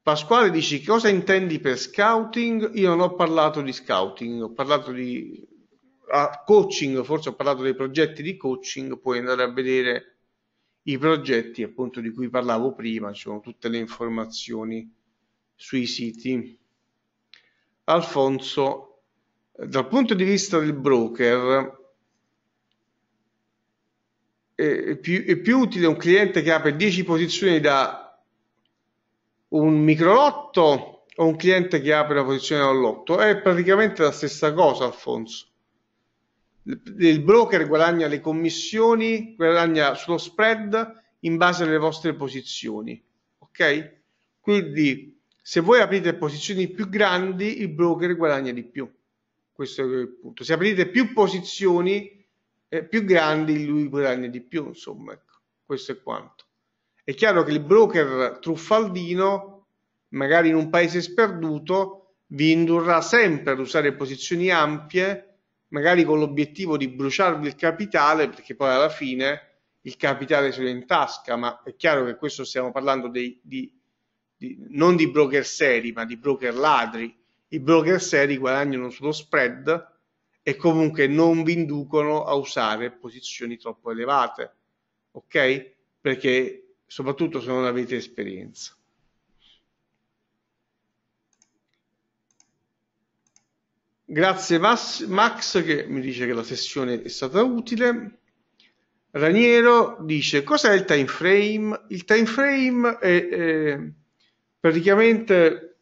Pasquale dici cosa intendi per scouting? Io non ho parlato di scouting, ho parlato di coaching, forse ho parlato dei progetti di coaching, puoi andare a vedere i progetti appunto di cui parlavo prima, ci sono tutte le informazioni sui siti. Alfonso, eh, dal punto di vista del broker, è più, è più utile un cliente che apre 10 posizioni da un micro lotto o un cliente che apre una posizione da un lotto? È praticamente la stessa cosa, Alfonso il broker guadagna le commissioni, guadagna sullo spread in base alle vostre posizioni, ok? Quindi se voi aprite posizioni più grandi, il broker guadagna di più. Questo è il punto. Se aprite più posizioni eh, più grandi, lui guadagna di più, insomma, ecco. questo è quanto. È chiaro che il broker truffaldino, magari in un paese sperduto, vi indurrà sempre ad usare posizioni ampie magari con l'obiettivo di bruciarvi il capitale, perché poi alla fine il capitale se lo tasca, ma è chiaro che questo stiamo parlando dei, di, di, non di broker seri, ma di broker ladri. I broker seri guadagnano sullo spread e comunque non vi inducono a usare posizioni troppo elevate, ok? Perché soprattutto se non avete esperienza. Grazie Max che mi dice che la sessione è stata utile. Raniero dice cos'è il time frame? Il time frame è, è praticamente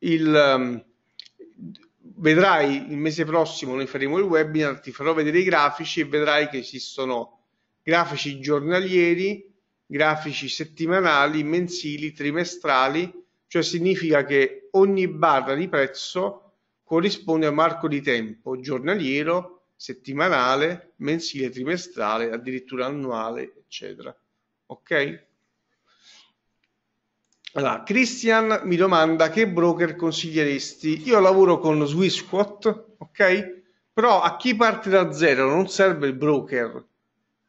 il... Um, vedrai il mese prossimo, noi faremo il webinar, ti farò vedere i grafici e vedrai che esistono grafici giornalieri, grafici settimanali, mensili, trimestrali, cioè significa che ogni barra di prezzo Corrisponde a un arco di tempo giornaliero, settimanale, mensile, trimestrale, addirittura annuale, eccetera. Ok? Allora, Christian mi domanda che broker consiglieresti? Io lavoro con Swissquote, ok? Però a chi parte da zero non serve il broker.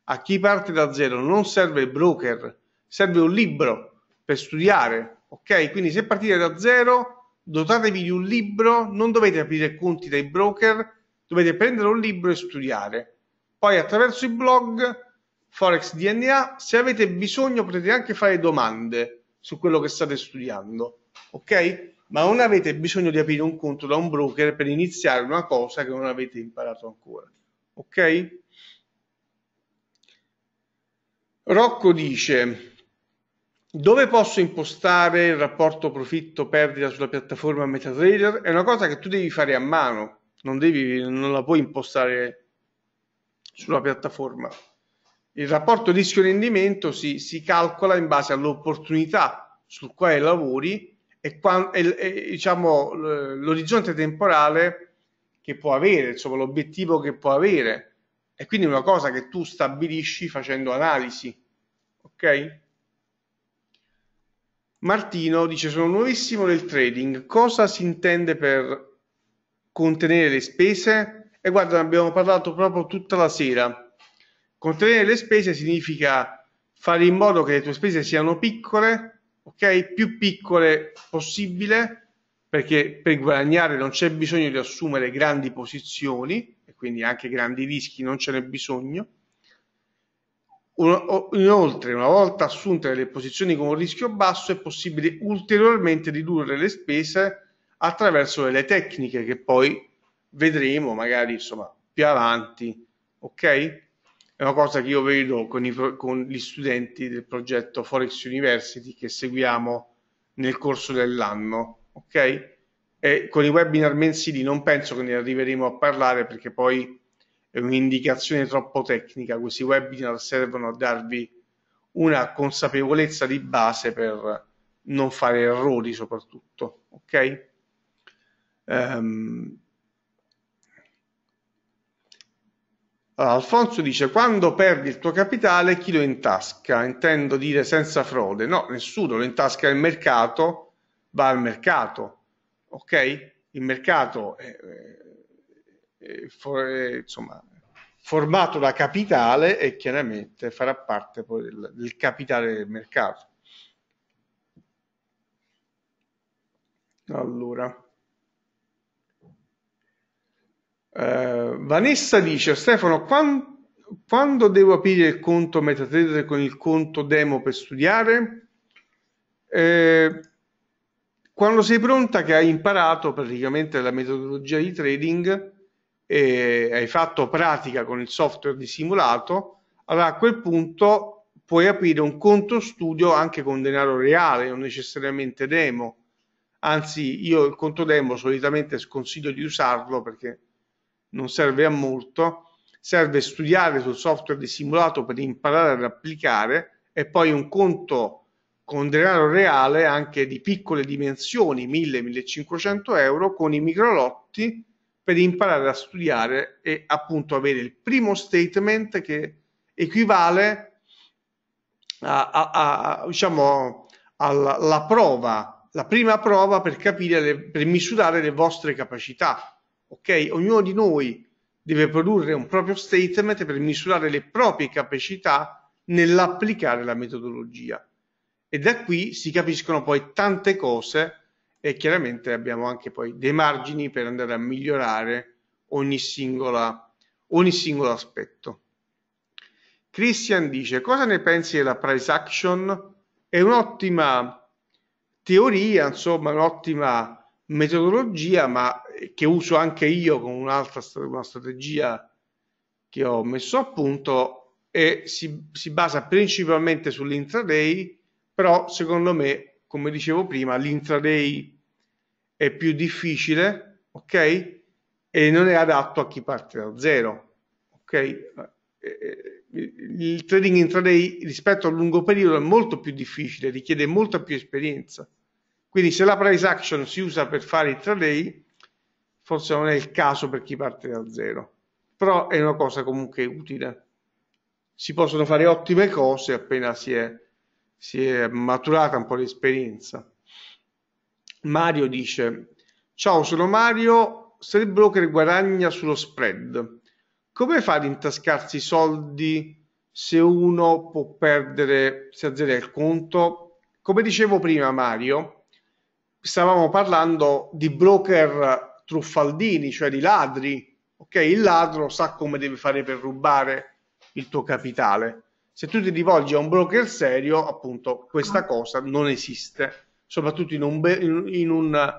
A chi parte da zero non serve il broker, serve un libro per studiare, ok? Quindi se partite da zero dotatevi di un libro, non dovete aprire conti dai broker, dovete prendere un libro e studiare. Poi attraverso i blog Forex DNA, se avete bisogno potete anche fare domande su quello che state studiando, ok? Ma non avete bisogno di aprire un conto da un broker per iniziare una cosa che non avete imparato ancora, ok? Rocco dice dove posso impostare il rapporto profitto-perdita sulla piattaforma MetaTrader? È una cosa che tu devi fare a mano, non, devi, non la puoi impostare sulla piattaforma. Il rapporto rischio-rendimento si, si calcola in base all'opportunità sul quale lavori e, e, e diciamo, l'orizzonte temporale che può avere, insomma, l'obiettivo che può avere. E quindi è una cosa che tu stabilisci facendo analisi. Ok? Martino dice sono nuovissimo nel trading, cosa si intende per contenere le spese? E guarda, ne abbiamo parlato proprio tutta la sera. Contenere le spese significa fare in modo che le tue spese siano piccole, ok? Più piccole possibile, perché per guadagnare non c'è bisogno di assumere grandi posizioni e quindi anche grandi rischi, non ce n'è bisogno Inoltre, una volta assunte le posizioni con un rischio basso, è possibile ulteriormente ridurre le spese attraverso delle tecniche che poi vedremo magari insomma più avanti. Ok? È una cosa che io vedo con, i, con gli studenti del progetto Forex University che seguiamo nel corso dell'anno. Ok? E con i webinar mensili non penso che ne arriveremo a parlare perché poi è un'indicazione troppo tecnica, questi webinar servono a darvi una consapevolezza di base per non fare errori soprattutto, ok? Um, allora, Alfonso dice quando perdi il tuo capitale chi lo intasca? Intendo dire senza frode, no, nessuno lo intasca il mercato, va al mercato, ok? Il mercato è, eh, eh, for, insomma, formato da capitale e chiaramente farà parte poi del, del capitale del mercato. Allora. Eh, Vanessa dice Stefano quando, quando devo aprire il conto MetaTrader con il conto demo per studiare? Eh, quando sei pronta che hai imparato praticamente la metodologia di trading e hai fatto pratica con il software di simulato, allora a quel punto puoi aprire un conto studio anche con denaro reale, non necessariamente demo. Anzi, io il conto demo solitamente sconsiglio di usarlo perché non serve a molto. Serve studiare sul software di simulato per imparare ad applicare e poi un conto con denaro reale anche di piccole dimensioni, 1000-1500 euro, con i microlotti per imparare a studiare e appunto avere il primo statement che equivale a, a, a, diciamo alla prova, la prima prova per capire, le, per misurare le vostre capacità. Ok, ognuno di noi deve produrre un proprio statement per misurare le proprie capacità nell'applicare la metodologia. E da qui si capiscono poi tante cose e chiaramente abbiamo anche poi dei margini per andare a migliorare ogni, singola, ogni singolo aspetto. Christian dice cosa ne pensi della price action? È un'ottima teoria, insomma un'ottima metodologia, ma che uso anche io con un'altra una strategia che ho messo a punto e si, si basa principalmente sull'intraday, però secondo me come dicevo prima, l'intraday è più difficile, ok? E non è adatto a chi parte da zero, ok? Eh, eh, il trading intraday rispetto al lungo periodo è molto più difficile, richiede molta più esperienza. Quindi se la price action si usa per fare intraday, forse non è il caso per chi parte da zero, però è una cosa comunque utile. Si possono fare ottime cose appena si è si è maturata un po' l'esperienza. Mario dice: Ciao, sono Mario, se il broker guadagna sullo spread, come fa ad intascarsi i soldi se uno può perdere, se azzera il conto? Come dicevo prima, Mario, stavamo parlando di broker truffaldini, cioè di ladri. Ok, il ladro sa come deve fare per rubare il tuo capitale. Se tu ti rivolgi a un broker serio, appunto, questa ah. cosa non esiste, soprattutto in un, in un,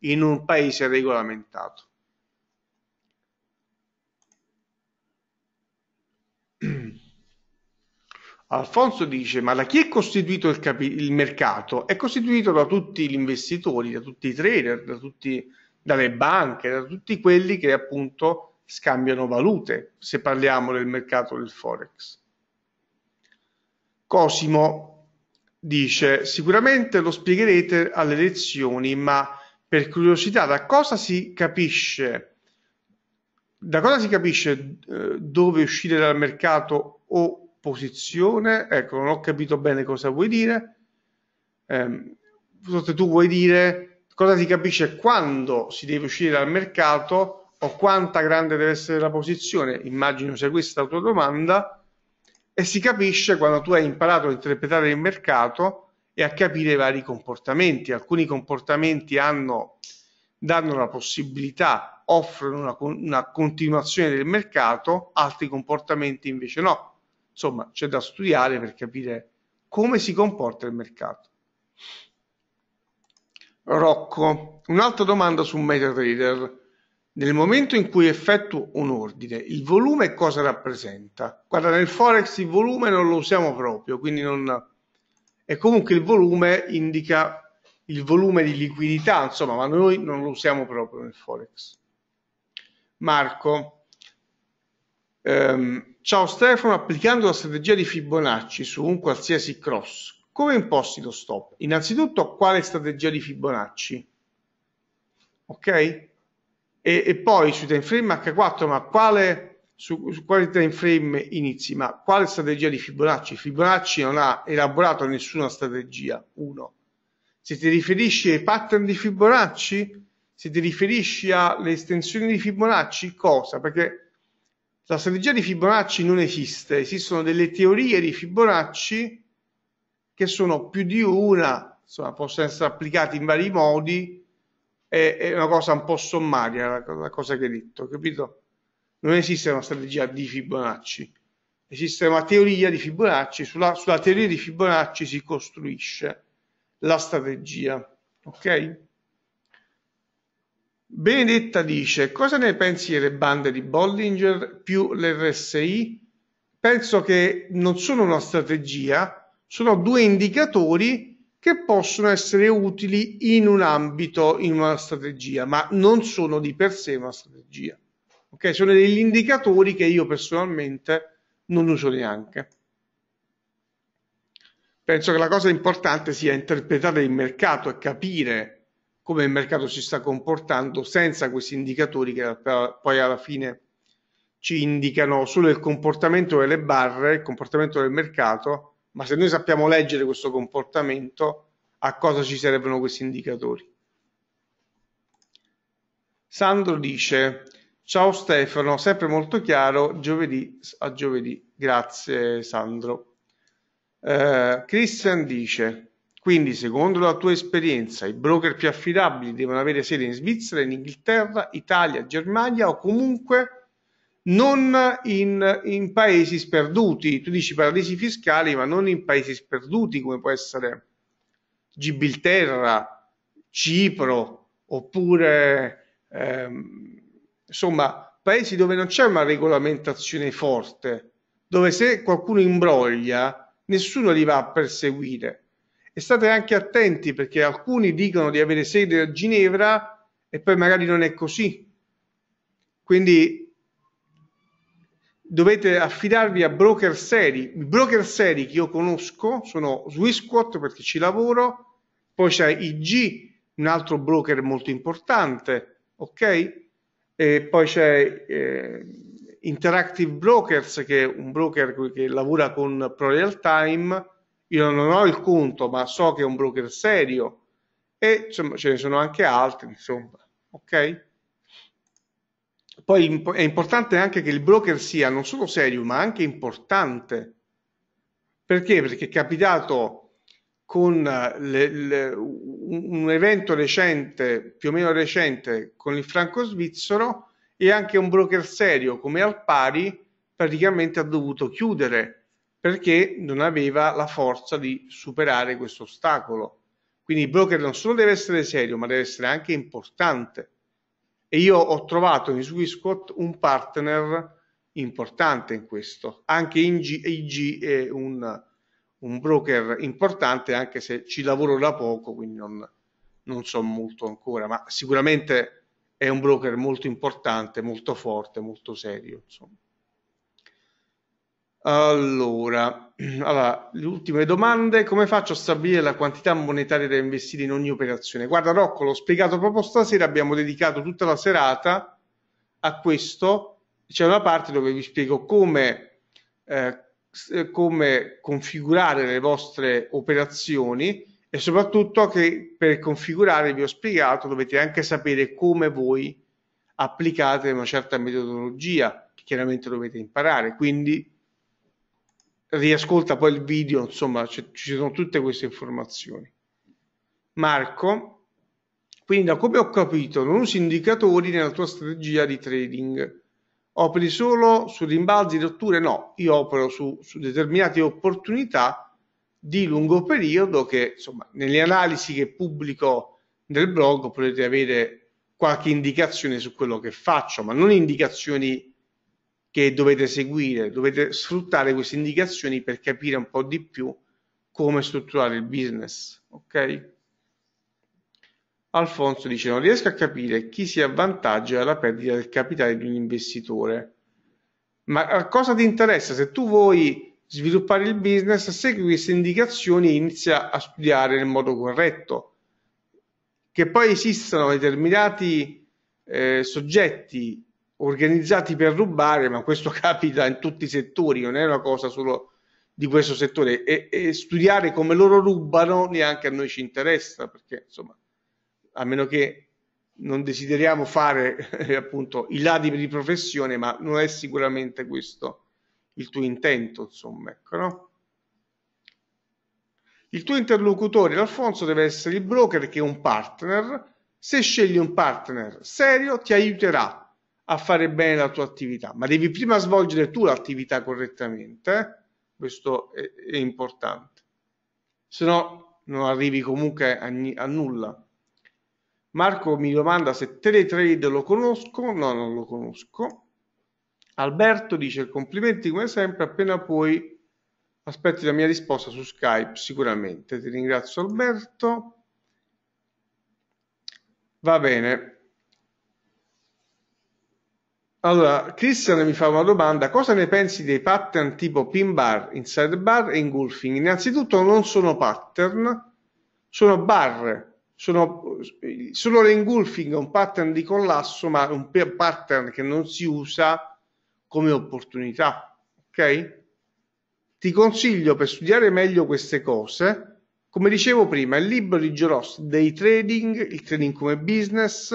in un paese regolamentato. Alfonso dice: Ma da chi è costituito il, capi- il, mercato? È costituito da tutti gli investitori, da tutti i trader, da tutti, dalle banche, da tutti quelli che appunto scambiano valute, se parliamo del mercato del forex. Cosimo dice: Sicuramente lo spiegherete alle lezioni, ma per curiosità, da cosa si capisce? Da cosa si capisce eh, dove uscire dal mercato o posizione? Ecco, non ho capito bene cosa vuoi dire. Eh, forse tu vuoi dire cosa si capisce quando si deve uscire dal mercato o quanta grande deve essere la posizione? Immagino sia questa la tua domanda e si capisce quando tu hai imparato a interpretare il mercato e a capire i vari comportamenti. Alcuni comportamenti hanno, danno la possibilità, offrono una, una continuazione del mercato, altri comportamenti invece no. Insomma, c'è da studiare per capire come si comporta il mercato. Rocco, un'altra domanda su MetaTrader. Nel momento in cui effettuo un ordine, il volume cosa rappresenta? Guarda, nel Forex il volume non lo usiamo proprio, quindi non... E comunque il volume indica il volume di liquidità, insomma, ma noi non lo usiamo proprio nel Forex. Marco, ehm, ciao Stefano, applicando la strategia di Fibonacci su un qualsiasi cross, come imposti lo stop? Innanzitutto, quale strategia di Fibonacci? Ok? e, e poi sui time frame H4, ma quale, su, su quale time frame inizi? Ma quale strategia di Fibonacci? Fibonacci non ha elaborato nessuna strategia, uno. Se ti riferisci ai pattern di Fibonacci, se ti riferisci alle estensioni di Fibonacci, cosa? Perché la strategia di Fibonacci non esiste, esistono delle teorie di Fibonacci che sono più di una, insomma, possono essere applicate in vari modi, è, è una cosa un po' sommaria la, la cosa che hai detto, capito? Non esiste una strategia di Fibonacci, esiste una teoria di Fibonacci, sulla, sulla teoria di Fibonacci si costruisce la strategia, ok? Benedetta dice: Cosa ne pensi delle bande di Bollinger più l'RSI? Penso che non sono una strategia, sono due indicatori che possono essere utili in un ambito, in una strategia, ma non sono di per sé una strategia. Ok, sono degli indicatori che io personalmente non uso neanche. Penso che la cosa importante sia interpretare il mercato e capire come il mercato si sta comportando senza questi indicatori che poi alla fine ci indicano solo il comportamento delle barre, il comportamento del mercato ma se noi sappiamo leggere questo comportamento, a cosa ci servono questi indicatori? Sandro dice, ciao Stefano, sempre molto chiaro, giovedì a giovedì, grazie Sandro. Eh, Christian dice, quindi secondo la tua esperienza i broker più affidabili devono avere sede in Svizzera, in Inghilterra, Italia, Germania o comunque non in, in paesi sperduti, tu dici paradisi fiscali, ma non in paesi sperduti come può essere Gibilterra, Cipro, oppure ehm, insomma paesi dove non c'è una regolamentazione forte, dove se qualcuno imbroglia nessuno li va a perseguire. E state anche attenti perché alcuni dicono di avere sede a Ginevra e poi magari non è così. Quindi dovete affidarvi a broker seri. I broker seri che io conosco sono Swissquote perché ci lavoro, poi c'è IG, un altro broker molto importante, ok? E poi c'è eh, Interactive Brokers che è un broker che lavora con Pro Real Time. Io non ho il conto, ma so che è un broker serio e insomma ce ne sono anche altri, insomma, ok? Poi è importante anche che il broker sia non solo serio, ma anche importante. Perché? Perché è capitato con le, le, un evento recente, più o meno recente, con il franco svizzero e anche un broker serio come Alpari praticamente ha dovuto chiudere perché non aveva la forza di superare questo ostacolo. Quindi il broker non solo deve essere serio, ma deve essere anche importante e io ho trovato in Swissquote un partner importante in questo. Anche IG è un, un broker importante, anche se ci lavoro da poco, quindi non, non so molto ancora, ma sicuramente è un broker molto importante, molto forte, molto serio. Insomma. Allora, allora, le ultime domande. Come faccio a stabilire la quantità monetaria da investire in ogni operazione? Guarda, Rocco, l'ho spiegato proprio stasera, abbiamo dedicato tutta la serata a questo. C'è una parte dove vi spiego come, eh, eh come configurare le vostre operazioni e soprattutto che per configurare, vi ho spiegato, dovete anche sapere come voi applicate una certa metodologia. Che chiaramente dovete imparare, quindi riascolta poi il video, insomma ci sono tutte queste informazioni. Marco, quindi da come ho capito non usi indicatori nella tua strategia di trading, operi solo su rimbalzi, rotture, no, io opero su, su determinate opportunità di lungo periodo che insomma nelle analisi che pubblico nel blog potete avere qualche indicazione su quello che faccio, ma non indicazioni che dovete seguire, dovete sfruttare queste indicazioni per capire un po' di più come strutturare il business, ok? Alfonso dice non riesco a capire chi si avvantaggia dalla perdita del capitale di un investitore. Ma a cosa ti interessa? Se tu vuoi sviluppare il business, segui queste indicazioni e inizia a studiare nel modo corretto. Che poi esistano determinati eh, soggetti organizzati per rubare, ma questo capita in tutti i settori, non è una cosa solo di questo settore e, e studiare come loro rubano neanche a noi ci interessa, perché insomma, a meno che non desideriamo fare eh, appunto i ladri di professione, ma non è sicuramente questo il tuo intento, insomma, ecco, no? Il tuo interlocutore, l'Alfonso, deve essere il broker che è un partner. Se scegli un partner serio, ti aiuterà, a fare bene la tua attività, ma devi prima svolgere tu l'attività correttamente, questo è, è importante, se no non arrivi comunque a, a nulla. Marco mi domanda se Teletrade lo conosco, no non lo conosco. Alberto dice complimenti come sempre, appena puoi aspetti la mia risposta su Skype sicuramente, ti ringrazio Alberto. Va bene, allora, Christian mi fa una domanda, cosa ne pensi dei pattern tipo pin bar, inside bar e engulfing? Innanzitutto non sono pattern, sono barre, sono, solo l'engulfing è un pattern di collasso, ma un pattern che non si usa come opportunità, ok? Ti consiglio per studiare meglio queste cose, come dicevo prima, il libro di Gerost dei trading, il trading come business,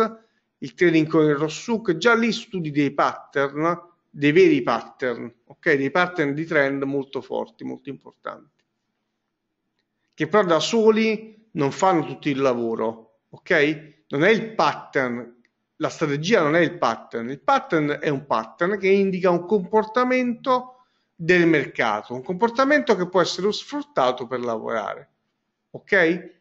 il trading con il Rossuk, già lì studi dei pattern, dei veri pattern, ok? Dei pattern di trend molto forti, molto importanti, che però da soli non fanno tutto il lavoro, ok? Non è il pattern, la strategia non è il pattern, il pattern è un pattern che indica un comportamento del mercato, un comportamento che può essere sfruttato per lavorare, ok?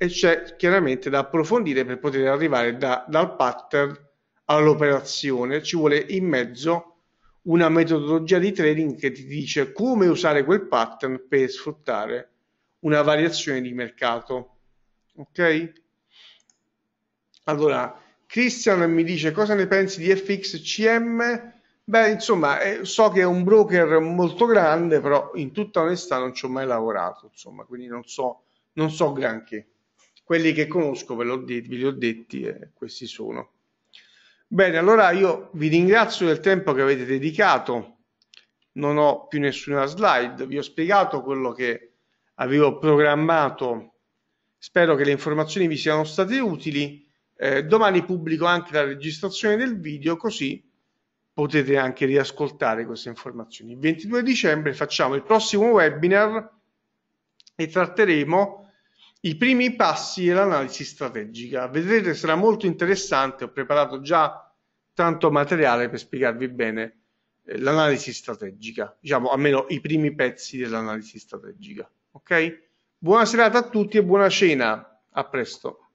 e c'è chiaramente da approfondire per poter arrivare da, dal pattern all'operazione, ci vuole in mezzo una metodologia di trading che ti dice come usare quel pattern per sfruttare una variazione di mercato. Ok? Allora, Christian mi dice cosa ne pensi di FXCM? Beh, insomma, eh, so che è un broker molto grande, però in tutta onestà non ci ho mai lavorato, insomma, quindi non so, non so granché quelli che conosco ve, l'ho detto, ve li ho detti e eh, questi sono. Bene, allora io vi ringrazio del tempo che avete dedicato, non ho più nessuna slide, vi ho spiegato quello che avevo programmato, spero che le informazioni vi siano state utili, eh, domani pubblico anche la registrazione del video così potete anche riascoltare queste informazioni. Il 22 dicembre facciamo il prossimo webinar e tratteremo i primi passi e l'analisi strategica. Vedrete sarà molto interessante, ho preparato già tanto materiale per spiegarvi bene eh, l'analisi strategica, diciamo almeno i primi pezzi dell'analisi strategica, ok? Buona serata a tutti e buona cena, a presto.